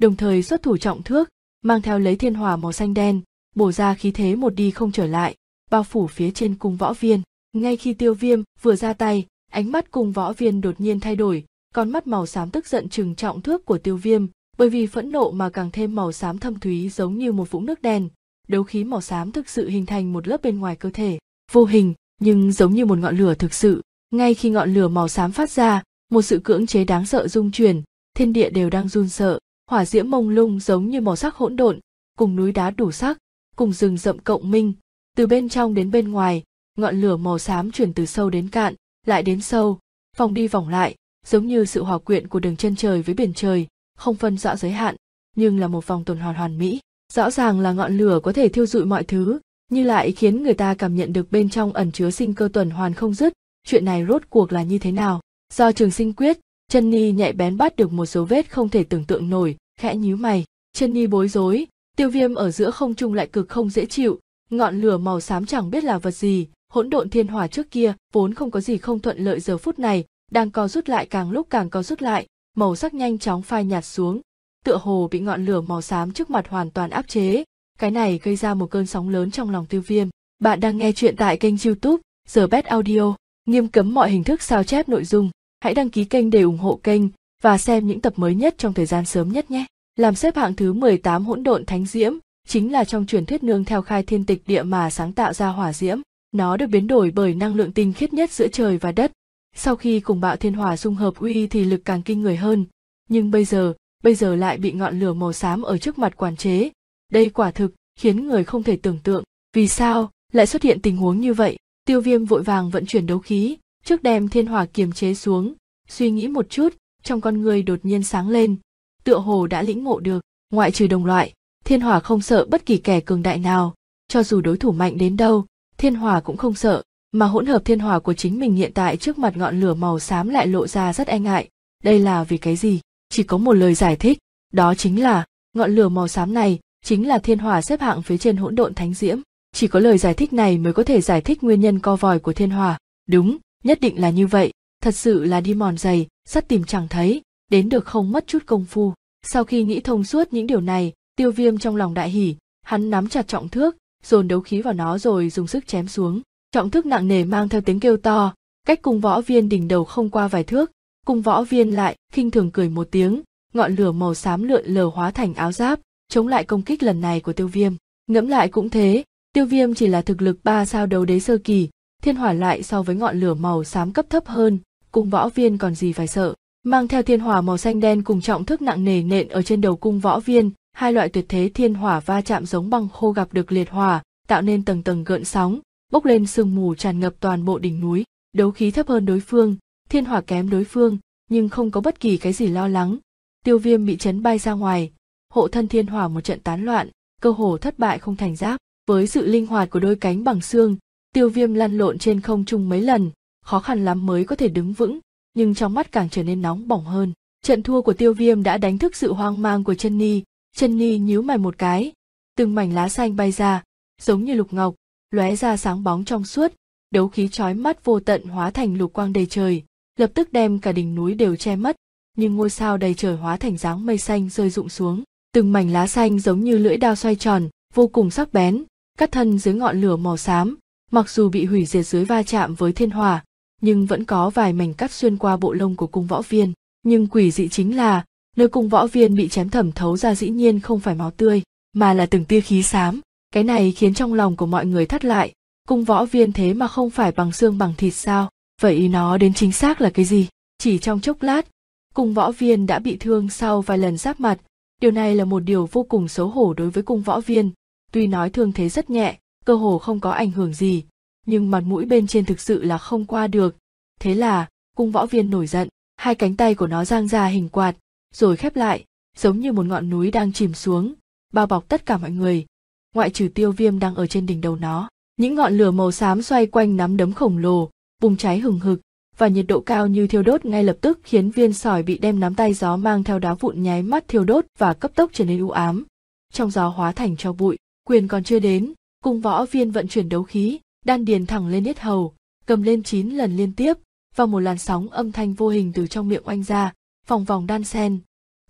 đồng thời xuất thủ trọng thước mang theo lấy thiên hòa màu xanh đen bổ ra khí thế một đi không trở lại bao phủ phía trên cung võ viên ngay khi tiêu viêm vừa ra tay ánh mắt cùng võ viên đột nhiên thay đổi con mắt màu xám tức giận chừng trọng thước của tiêu viêm bởi vì phẫn nộ mà càng thêm màu xám thâm thúy giống như một vũng nước đen đấu khí màu xám thực sự hình thành một lớp bên ngoài cơ thể vô hình nhưng giống như một ngọn lửa thực sự ngay khi ngọn lửa màu xám phát ra một sự cưỡng chế đáng sợ dung chuyển thiên địa đều đang run sợ hỏa diễm mông lung giống như màu sắc hỗn độn cùng núi đá đủ sắc cùng rừng rậm cộng minh từ bên trong đến bên ngoài ngọn lửa màu xám chuyển từ sâu đến cạn lại đến sâu vòng đi vòng lại giống như sự hòa quyện của đường chân trời với biển trời không phân rõ giới hạn nhưng là một vòng tuần hoàn hoàn mỹ rõ ràng là ngọn lửa có thể thiêu dụi mọi thứ nhưng lại khiến người ta cảm nhận được bên trong ẩn chứa sinh cơ tuần hoàn không dứt chuyện này rốt cuộc là như thế nào do trường sinh quyết chân ni nhạy bén bắt được một số vết không thể tưởng tượng nổi khẽ nhíu mày chân ni bối rối tiêu viêm ở giữa không trung lại cực không dễ chịu ngọn lửa màu xám chẳng biết là vật gì hỗn độn thiên hỏa trước kia vốn không có gì không thuận lợi giờ phút này đang co rút lại càng lúc càng co rút lại màu sắc nhanh chóng phai nhạt xuống tựa hồ bị ngọn lửa màu xám trước mặt hoàn toàn áp chế cái này gây ra một cơn sóng lớn trong lòng tiêu viêm bạn đang nghe chuyện tại kênh youtube giờ best audio nghiêm cấm mọi hình thức sao chép nội dung hãy đăng ký kênh để ủng hộ kênh và xem những tập mới nhất trong thời gian sớm nhất nhé làm xếp hạng thứ 18 hỗn độn thánh diễm chính là trong truyền thuyết nương theo khai thiên tịch địa mà sáng tạo ra hỏa diễm nó được biến đổi bởi năng lượng tinh khiết nhất giữa trời và đất. Sau khi cùng bạo thiên hỏa dung hợp uy thì lực càng kinh người hơn. Nhưng bây giờ, bây giờ lại bị ngọn lửa màu xám ở trước mặt quản chế. Đây quả thực khiến người không thể tưởng tượng. Vì sao lại xuất hiện tình huống như vậy? Tiêu viêm vội vàng vận chuyển đấu khí, trước đem thiên hỏa kiềm chế xuống. Suy nghĩ một chút, trong con người đột nhiên sáng lên. Tựa hồ đã lĩnh ngộ được, ngoại trừ đồng loại, thiên hỏa không sợ bất kỳ kẻ cường đại nào. Cho dù đối thủ mạnh đến đâu, thiên hỏa cũng không sợ, mà hỗn hợp thiên hỏa của chính mình hiện tại trước mặt ngọn lửa màu xám lại lộ ra rất e ngại. Đây là vì cái gì? Chỉ có một lời giải thích, đó chính là ngọn lửa màu xám này chính là thiên hỏa xếp hạng phía trên hỗn độn thánh diễm. Chỉ có lời giải thích này mới có thể giải thích nguyên nhân co vòi của thiên hỏa. Đúng, nhất định là như vậy, thật sự là đi mòn giày, sắt tìm chẳng thấy, đến được không mất chút công phu. Sau khi nghĩ thông suốt những điều này, tiêu viêm trong lòng đại hỉ, hắn nắm chặt trọng thước, dồn đấu khí vào nó rồi dùng sức chém xuống trọng thức nặng nề mang theo tiếng kêu to cách cung võ viên đỉnh đầu không qua vài thước cung võ viên lại khinh thường cười một tiếng ngọn lửa màu xám lượn lờ hóa thành áo giáp chống lại công kích lần này của tiêu viêm ngẫm lại cũng thế tiêu viêm chỉ là thực lực ba sao đấu đế sơ kỳ thiên hỏa lại so với ngọn lửa màu xám cấp thấp hơn cung võ viên còn gì phải sợ mang theo thiên hỏa màu xanh đen cùng trọng thức nặng nề nện ở trên đầu cung võ viên hai loại tuyệt thế thiên hỏa va chạm giống bằng khô gặp được liệt hỏa tạo nên tầng tầng gợn sóng bốc lên sương mù tràn ngập toàn bộ đỉnh núi đấu khí thấp hơn đối phương thiên hỏa kém đối phương nhưng không có bất kỳ cái gì lo lắng tiêu viêm bị chấn bay ra ngoài hộ thân thiên hỏa một trận tán loạn cơ hồ thất bại không thành giáp với sự linh hoạt của đôi cánh bằng xương tiêu viêm lăn lộn trên không trung mấy lần khó khăn lắm mới có thể đứng vững nhưng trong mắt càng trở nên nóng bỏng hơn trận thua của tiêu viêm đã đánh thức sự hoang mang của chân ni chân ni nhíu mày một cái từng mảnh lá xanh bay ra giống như lục ngọc lóe ra sáng bóng trong suốt đấu khí trói mắt vô tận hóa thành lục quang đầy trời lập tức đem cả đỉnh núi đều che mất nhưng ngôi sao đầy trời hóa thành dáng mây xanh rơi rụng xuống từng mảnh lá xanh giống như lưỡi đao xoay tròn vô cùng sắc bén cắt thân dưới ngọn lửa màu xám mặc dù bị hủy diệt dưới va chạm với thiên hỏa nhưng vẫn có vài mảnh cắt xuyên qua bộ lông của cung võ viên nhưng quỷ dị chính là nơi cung võ viên bị chém thẩm thấu ra dĩ nhiên không phải máu tươi mà là từng tia khí xám cái này khiến trong lòng của mọi người thắt lại cung võ viên thế mà không phải bằng xương bằng thịt sao vậy nó đến chính xác là cái gì chỉ trong chốc lát cung võ viên đã bị thương sau vài lần giáp mặt điều này là một điều vô cùng xấu hổ đối với cung võ viên tuy nói thương thế rất nhẹ cơ hồ không có ảnh hưởng gì nhưng mặt mũi bên trên thực sự là không qua được thế là cung võ viên nổi giận hai cánh tay của nó giang ra hình quạt rồi khép lại giống như một ngọn núi đang chìm xuống bao bọc tất cả mọi người ngoại trừ tiêu viêm đang ở trên đỉnh đầu nó những ngọn lửa màu xám xoay quanh nắm đấm khổng lồ bùng cháy hừng hực và nhiệt độ cao như thiêu đốt ngay lập tức khiến viên sỏi bị đem nắm tay gió mang theo đá vụn nháy mắt thiêu đốt và cấp tốc trở nên u ám trong gió hóa thành cho bụi quyền còn chưa đến cung võ viên vận chuyển đấu khí đan điền thẳng lên yết hầu cầm lên chín lần liên tiếp và một làn sóng âm thanh vô hình từ trong miệng oanh ra phòng vòng đan sen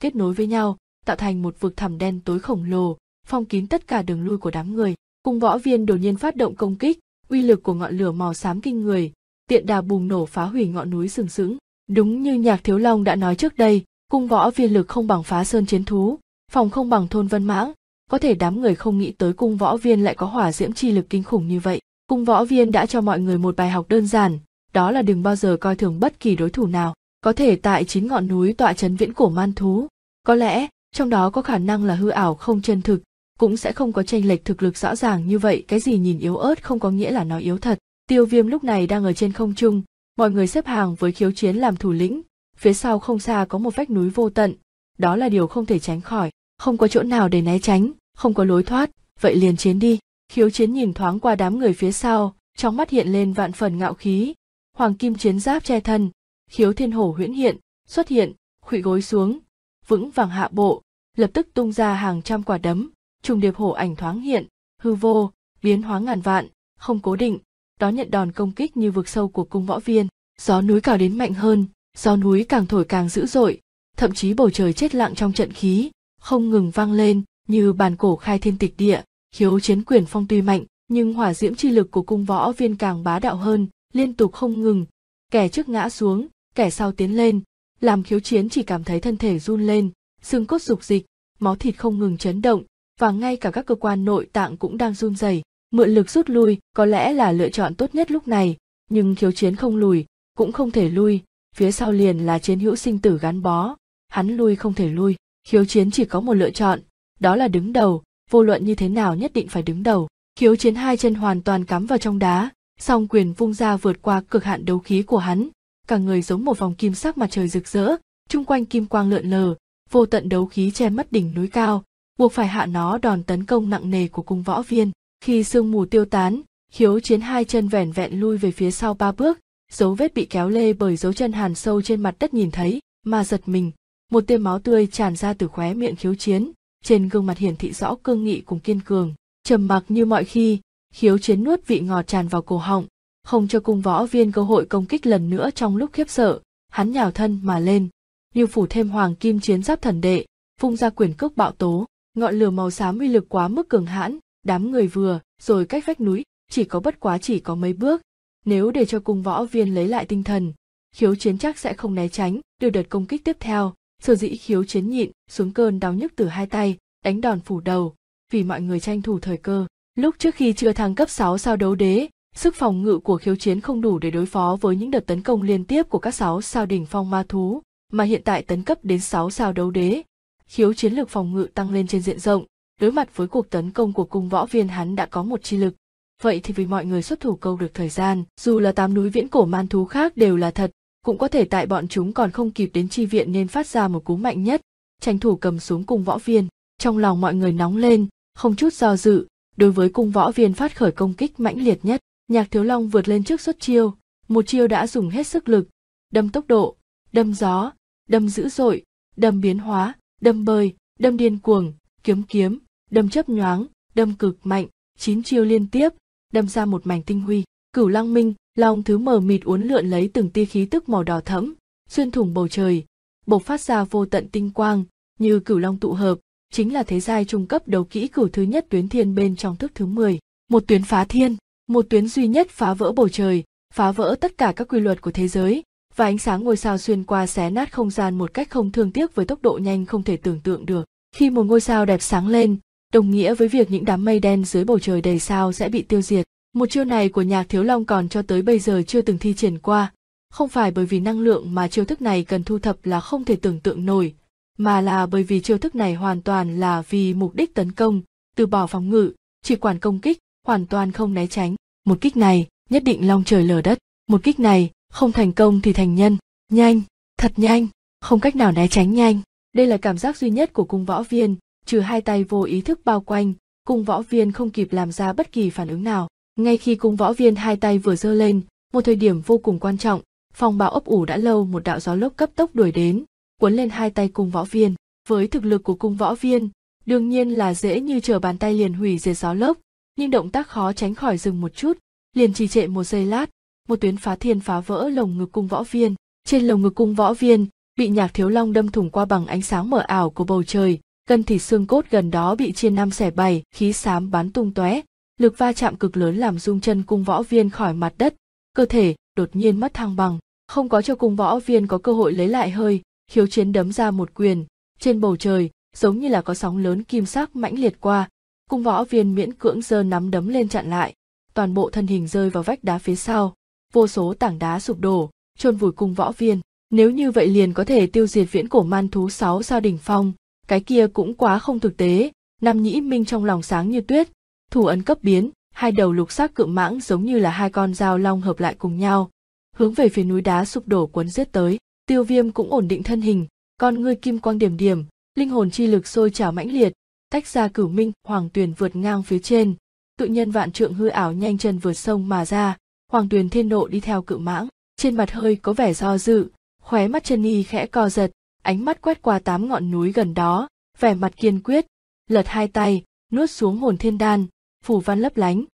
kết nối với nhau tạo thành một vực thẳm đen tối khổng lồ phong kín tất cả đường lui của đám người cung võ viên đột nhiên phát động công kích uy lực của ngọn lửa màu xám kinh người tiện đà bùng nổ phá hủy ngọn núi sừng sững đúng như nhạc thiếu long đã nói trước đây cung võ viên lực không bằng phá sơn chiến thú phòng không bằng thôn vân mãng có thể đám người không nghĩ tới cung võ viên lại có hỏa diễm chi lực kinh khủng như vậy cung võ viên đã cho mọi người một bài học đơn giản đó là đừng bao giờ coi thường bất kỳ đối thủ nào có thể tại chín ngọn núi tọa trấn viễn cổ man thú có lẽ trong đó có khả năng là hư ảo không chân thực cũng sẽ không có tranh lệch thực lực rõ ràng như vậy cái gì nhìn yếu ớt không có nghĩa là nó yếu thật tiêu viêm lúc này đang ở trên không trung mọi người xếp hàng với khiếu chiến làm thủ lĩnh phía sau không xa có một vách núi vô tận đó là điều không thể tránh khỏi không có chỗ nào để né tránh không có lối thoát vậy liền chiến đi khiếu chiến nhìn thoáng qua đám người phía sau trong mắt hiện lên vạn phần ngạo khí hoàng kim chiến giáp che thân khiếu thiên hổ huyễn hiện xuất hiện khuỵ gối xuống vững vàng hạ bộ lập tức tung ra hàng trăm quả đấm trùng điệp hổ ảnh thoáng hiện hư vô biến hóa ngàn vạn không cố định đó nhận đòn công kích như vực sâu của cung võ viên gió núi cào đến mạnh hơn gió núi càng thổi càng dữ dội thậm chí bầu trời chết lặng trong trận khí không ngừng vang lên như bàn cổ khai thiên tịch địa khiếu chiến quyền phong tuy mạnh nhưng hỏa diễm chi lực của cung võ viên càng bá đạo hơn liên tục không ngừng kẻ trước ngã xuống kẻ sau tiến lên làm khiếu chiến chỉ cảm thấy thân thể run lên xương cốt dục dịch máu thịt không ngừng chấn động và ngay cả các cơ quan nội tạng cũng đang run rẩy mượn lực rút lui có lẽ là lựa chọn tốt nhất lúc này nhưng khiếu chiến không lùi cũng không thể lui phía sau liền là chiến hữu sinh tử gắn bó hắn lui không thể lui khiếu chiến chỉ có một lựa chọn đó là đứng đầu vô luận như thế nào nhất định phải đứng đầu khiếu chiến hai chân hoàn toàn cắm vào trong đá song quyền vung ra vượt qua cực hạn đấu khí của hắn cả người giống một vòng kim sắc mặt trời rực rỡ, chung quanh kim quang lượn lờ, vô tận đấu khí che mất đỉnh núi cao, buộc phải hạ nó đòn tấn công nặng nề của cung võ viên. Khi sương mù tiêu tán, khiếu chiến hai chân vẻn vẹn lui về phía sau ba bước, dấu vết bị kéo lê bởi dấu chân hàn sâu trên mặt đất nhìn thấy, mà giật mình, một tia máu tươi tràn ra từ khóe miệng khiếu chiến, trên gương mặt hiển thị rõ cương nghị cùng kiên cường, trầm mặc như mọi khi, khiếu chiến nuốt vị ngọt tràn vào cổ họng, không cho cung võ viên cơ hội công kích lần nữa trong lúc khiếp sợ, hắn nhào thân mà lên, như phủ thêm hoàng kim chiến giáp thần đệ, phung ra quyền cước bạo tố, ngọn lửa màu xám uy lực quá mức cường hãn, đám người vừa, rồi cách vách núi, chỉ có bất quá chỉ có mấy bước, nếu để cho cung võ viên lấy lại tinh thần, khiếu chiến chắc sẽ không né tránh, được đợt công kích tiếp theo, sở dĩ khiếu chiến nhịn, xuống cơn đau nhức từ hai tay, đánh đòn phủ đầu, vì mọi người tranh thủ thời cơ. Lúc trước khi chưa thăng cấp 6 sao đấu đế, Sức phòng ngự của khiếu chiến không đủ để đối phó với những đợt tấn công liên tiếp của các sáu sao đỉnh phong ma thú, mà hiện tại tấn cấp đến sáu sao đấu đế. Khiếu chiến lực phòng ngự tăng lên trên diện rộng, đối mặt với cuộc tấn công của cung võ viên hắn đã có một chi lực. Vậy thì vì mọi người xuất thủ câu được thời gian, dù là tám núi viễn cổ man thú khác đều là thật, cũng có thể tại bọn chúng còn không kịp đến chi viện nên phát ra một cú mạnh nhất, tranh thủ cầm xuống cung võ viên. Trong lòng mọi người nóng lên, không chút do dự, đối với cung võ viên phát khởi công kích mãnh liệt nhất nhạc thiếu long vượt lên trước xuất chiêu một chiêu đã dùng hết sức lực đâm tốc độ đâm gió đâm dữ dội đâm biến hóa đâm bơi đâm điên cuồng kiếm kiếm đâm chấp nhoáng đâm cực mạnh chín chiêu liên tiếp đâm ra một mảnh tinh huy cửu long minh long thứ mờ mịt uốn lượn lấy từng tia khí tức màu đỏ thẫm xuyên thủng bầu trời bộc phát ra vô tận tinh quang như cửu long tụ hợp chính là thế giai trung cấp đấu kỹ cửu thứ nhất tuyến thiên bên trong thức thứ 10, một tuyến phá thiên một tuyến duy nhất phá vỡ bầu trời phá vỡ tất cả các quy luật của thế giới và ánh sáng ngôi sao xuyên qua xé nát không gian một cách không thương tiếc với tốc độ nhanh không thể tưởng tượng được khi một ngôi sao đẹp sáng lên đồng nghĩa với việc những đám mây đen dưới bầu trời đầy sao sẽ bị tiêu diệt một chiêu này của nhạc thiếu long còn cho tới bây giờ chưa từng thi triển qua không phải bởi vì năng lượng mà chiêu thức này cần thu thập là không thể tưởng tượng nổi mà là bởi vì chiêu thức này hoàn toàn là vì mục đích tấn công từ bỏ phòng ngự chỉ quản công kích hoàn toàn không né tránh một kích này nhất định long trời lở đất một kích này không thành công thì thành nhân nhanh thật nhanh không cách nào né tránh nhanh đây là cảm giác duy nhất của cung võ viên trừ hai tay vô ý thức bao quanh cung võ viên không kịp làm ra bất kỳ phản ứng nào ngay khi cung võ viên hai tay vừa giơ lên một thời điểm vô cùng quan trọng phòng bão ấp ủ đã lâu một đạo gió lốc cấp tốc đuổi đến cuốn lên hai tay cung võ viên với thực lực của cung võ viên đương nhiên là dễ như trở bàn tay liền hủy diệt gió lốc nhưng động tác khó tránh khỏi dừng một chút liền trì trệ một giây lát một tuyến phá thiên phá vỡ lồng ngực cung võ viên trên lồng ngực cung võ viên bị nhạc thiếu long đâm thủng qua bằng ánh sáng mờ ảo của bầu trời gần thì xương cốt gần đó bị chia năm xẻ bảy khí xám bắn tung tóe lực va chạm cực lớn làm rung chân cung võ viên khỏi mặt đất cơ thể đột nhiên mất thăng bằng không có cho cung võ viên có cơ hội lấy lại hơi hiếu chiến đấm ra một quyền trên bầu trời giống như là có sóng lớn kim sắc mãnh liệt qua cung võ viên miễn cưỡng giơ nắm đấm lên chặn lại toàn bộ thân hình rơi vào vách đá phía sau vô số tảng đá sụp đổ chôn vùi cung võ viên nếu như vậy liền có thể tiêu diệt viễn cổ man thú sáu sao đỉnh phong cái kia cũng quá không thực tế nam nhĩ minh trong lòng sáng như tuyết thủ ấn cấp biến hai đầu lục sắc cự mãng giống như là hai con dao long hợp lại cùng nhau hướng về phía núi đá sụp đổ quấn giết tới tiêu viêm cũng ổn định thân hình con ngươi kim quang điểm điểm linh hồn chi lực sôi trào mãnh liệt tách ra cửu minh hoàng tuyền vượt ngang phía trên tự nhân vạn trượng hư ảo nhanh chân vượt sông mà ra hoàng tuyền thiên nộ đi theo cự mãng trên mặt hơi có vẻ do dự khóe mắt chân y khẽ co giật ánh mắt quét qua tám ngọn núi gần đó vẻ mặt kiên quyết lật hai tay nuốt xuống hồn thiên đan phủ văn lấp lánh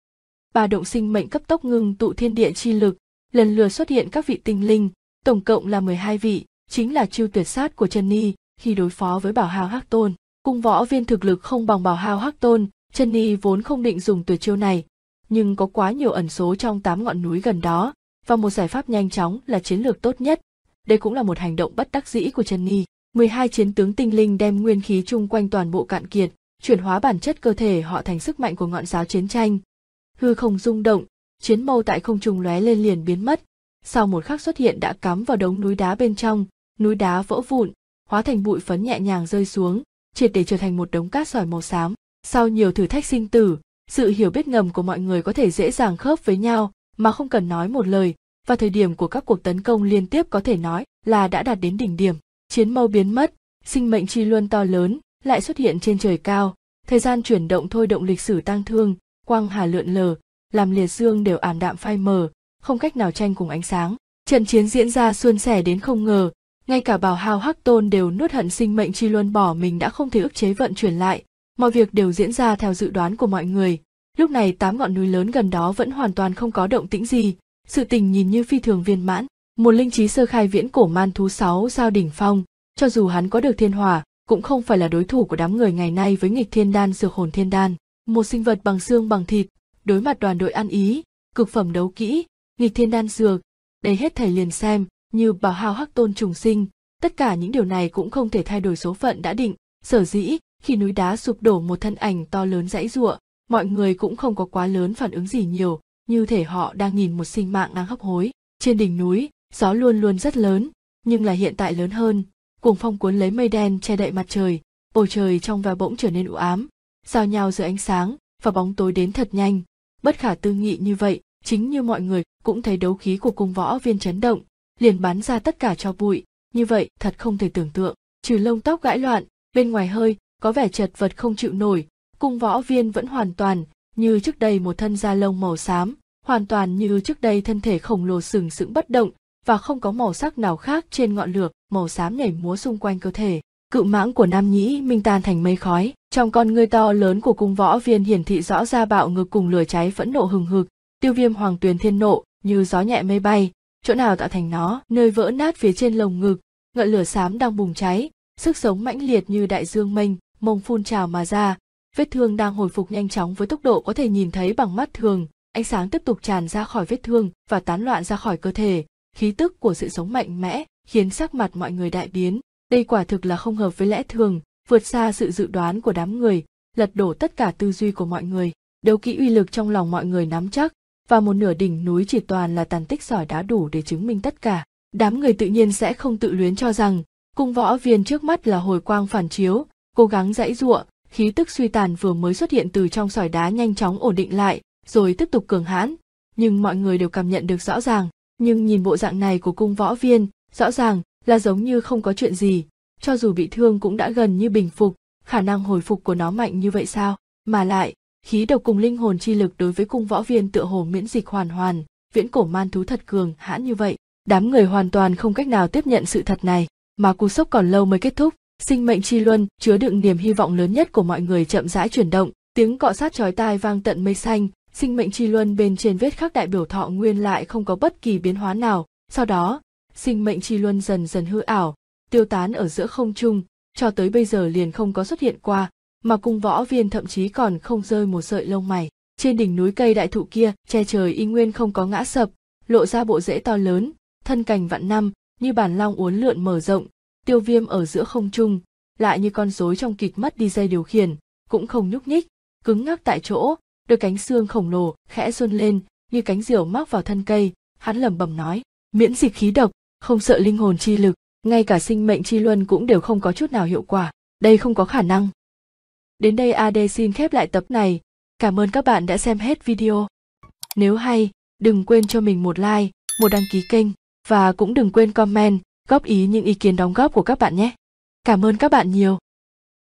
ba động sinh mệnh cấp tốc ngưng tụ thiên địa chi lực lần lượt xuất hiện các vị tinh linh tổng cộng là 12 vị chính là chiêu tuyệt sát của chân ni khi đối phó với bảo hào hắc tôn cung võ viên thực lực không bằng bảo hao hắc tôn chân ni vốn không định dùng tuyệt chiêu này nhưng có quá nhiều ẩn số trong tám ngọn núi gần đó và một giải pháp nhanh chóng là chiến lược tốt nhất đây cũng là một hành động bất đắc dĩ của chân ni 12 chiến tướng tinh linh đem nguyên khí chung quanh toàn bộ cạn kiệt chuyển hóa bản chất cơ thể họ thành sức mạnh của ngọn giáo chiến tranh hư không rung động chiến mâu tại không trung lóe lên liền biến mất sau một khắc xuất hiện đã cắm vào đống núi đá bên trong núi đá vỡ vụn hóa thành bụi phấn nhẹ nhàng rơi xuống triệt để trở thành một đống cát sỏi màu xám sau nhiều thử thách sinh tử sự hiểu biết ngầm của mọi người có thể dễ dàng khớp với nhau mà không cần nói một lời và thời điểm của các cuộc tấn công liên tiếp có thể nói là đã đạt đến đỉnh điểm chiến mâu biến mất sinh mệnh chi luân to lớn lại xuất hiện trên trời cao thời gian chuyển động thôi động lịch sử tang thương quang hà lượn lờ làm liệt dương đều ảm đạm phai mờ không cách nào tranh cùng ánh sáng trận chiến diễn ra suôn sẻ đến không ngờ ngay cả bảo hao hắc tôn đều nuốt hận sinh mệnh chi luân bỏ mình đã không thể ức chế vận chuyển lại mọi việc đều diễn ra theo dự đoán của mọi người lúc này tám ngọn núi lớn gần đó vẫn hoàn toàn không có động tĩnh gì sự tình nhìn như phi thường viên mãn một linh trí sơ khai viễn cổ man thú sáu sao đỉnh phong cho dù hắn có được thiên hỏa cũng không phải là đối thủ của đám người ngày nay với nghịch thiên đan dược hồn thiên đan một sinh vật bằng xương bằng thịt đối mặt đoàn đội ăn ý cực phẩm đấu kỹ nghịch thiên đan dược đây hết thầy liền xem như bảo hao hắc tôn trùng sinh, tất cả những điều này cũng không thể thay đổi số phận đã định, sở dĩ khi núi đá sụp đổ một thân ảnh to lớn dãy giụa, mọi người cũng không có quá lớn phản ứng gì nhiều, như thể họ đang nhìn một sinh mạng đang hấp hối. Trên đỉnh núi, gió luôn luôn rất lớn, nhưng là hiện tại lớn hơn, cuồng phong cuốn lấy mây đen che đậy mặt trời, bầu trời trong và bỗng trở nên u ám, giao nhau giữa ánh sáng và bóng tối đến thật nhanh. Bất khả tư nghị như vậy, chính như mọi người cũng thấy đấu khí của cung võ viên chấn động, liền bắn ra tất cả cho bụi như vậy thật không thể tưởng tượng trừ lông tóc gãi loạn bên ngoài hơi có vẻ chật vật không chịu nổi cung võ viên vẫn hoàn toàn như trước đây một thân da lông màu xám hoàn toàn như trước đây thân thể khổng lồ sừng sững bất động và không có màu sắc nào khác trên ngọn lửa màu xám nhảy múa xung quanh cơ thể cự mãng của nam nhĩ minh tan thành mây khói trong con ngươi to lớn của cung võ viên hiển thị rõ ra bạo ngực cùng lửa cháy phẫn nộ hừng hực tiêu viêm hoàng tuyền thiên nộ như gió nhẹ mây bay chỗ nào tạo thành nó nơi vỡ nát phía trên lồng ngực ngọn lửa xám đang bùng cháy sức sống mãnh liệt như đại dương mênh mông phun trào mà ra vết thương đang hồi phục nhanh chóng với tốc độ có thể nhìn thấy bằng mắt thường ánh sáng tiếp tục tràn ra khỏi vết thương và tán loạn ra khỏi cơ thể khí tức của sự sống mạnh mẽ khiến sắc mặt mọi người đại biến đây quả thực là không hợp với lẽ thường vượt xa sự dự đoán của đám người lật đổ tất cả tư duy của mọi người đấu kỹ uy lực trong lòng mọi người nắm chắc và một nửa đỉnh núi chỉ toàn là tàn tích sỏi đá đủ để chứng minh tất cả đám người tự nhiên sẽ không tự luyến cho rằng cung võ viên trước mắt là hồi quang phản chiếu cố gắng dãy giụa khí tức suy tàn vừa mới xuất hiện từ trong sỏi đá nhanh chóng ổn định lại rồi tiếp tục cường hãn nhưng mọi người đều cảm nhận được rõ ràng nhưng nhìn bộ dạng này của cung võ viên rõ ràng là giống như không có chuyện gì cho dù bị thương cũng đã gần như bình phục khả năng hồi phục của nó mạnh như vậy sao mà lại khí độc cùng linh hồn chi lực đối với cung võ viên tựa hồ miễn dịch hoàn hoàn viễn cổ man thú thật cường hãn như vậy đám người hoàn toàn không cách nào tiếp nhận sự thật này mà cú sốc còn lâu mới kết thúc sinh mệnh chi luân chứa đựng niềm hy vọng lớn nhất của mọi người chậm rãi chuyển động tiếng cọ sát chói tai vang tận mây xanh sinh mệnh chi luân bên trên vết khắc đại biểu thọ nguyên lại không có bất kỳ biến hóa nào sau đó sinh mệnh chi luân dần dần hư ảo tiêu tán ở giữa không trung cho tới bây giờ liền không có xuất hiện qua mà cung võ viên thậm chí còn không rơi một sợi lông mày trên đỉnh núi cây đại thụ kia che trời y nguyên không có ngã sập lộ ra bộ rễ to lớn thân cành vạn năm như bản long uốn lượn mở rộng tiêu viêm ở giữa không trung lại như con rối trong kịch mất đi dây điều khiển cũng không nhúc nhích cứng ngắc tại chỗ đôi cánh xương khổng lồ khẽ xuân lên như cánh diều mắc vào thân cây hắn lẩm bẩm nói miễn dịch khí độc không sợ linh hồn chi lực ngay cả sinh mệnh chi luân cũng đều không có chút nào hiệu quả đây không có khả năng Đến đây AD xin khép lại tập này. Cảm ơn các bạn đã xem hết video. Nếu hay, đừng quên cho mình một like, một đăng ký kênh và cũng đừng quên comment, góp ý những ý kiến đóng góp của các bạn nhé. Cảm ơn các bạn nhiều.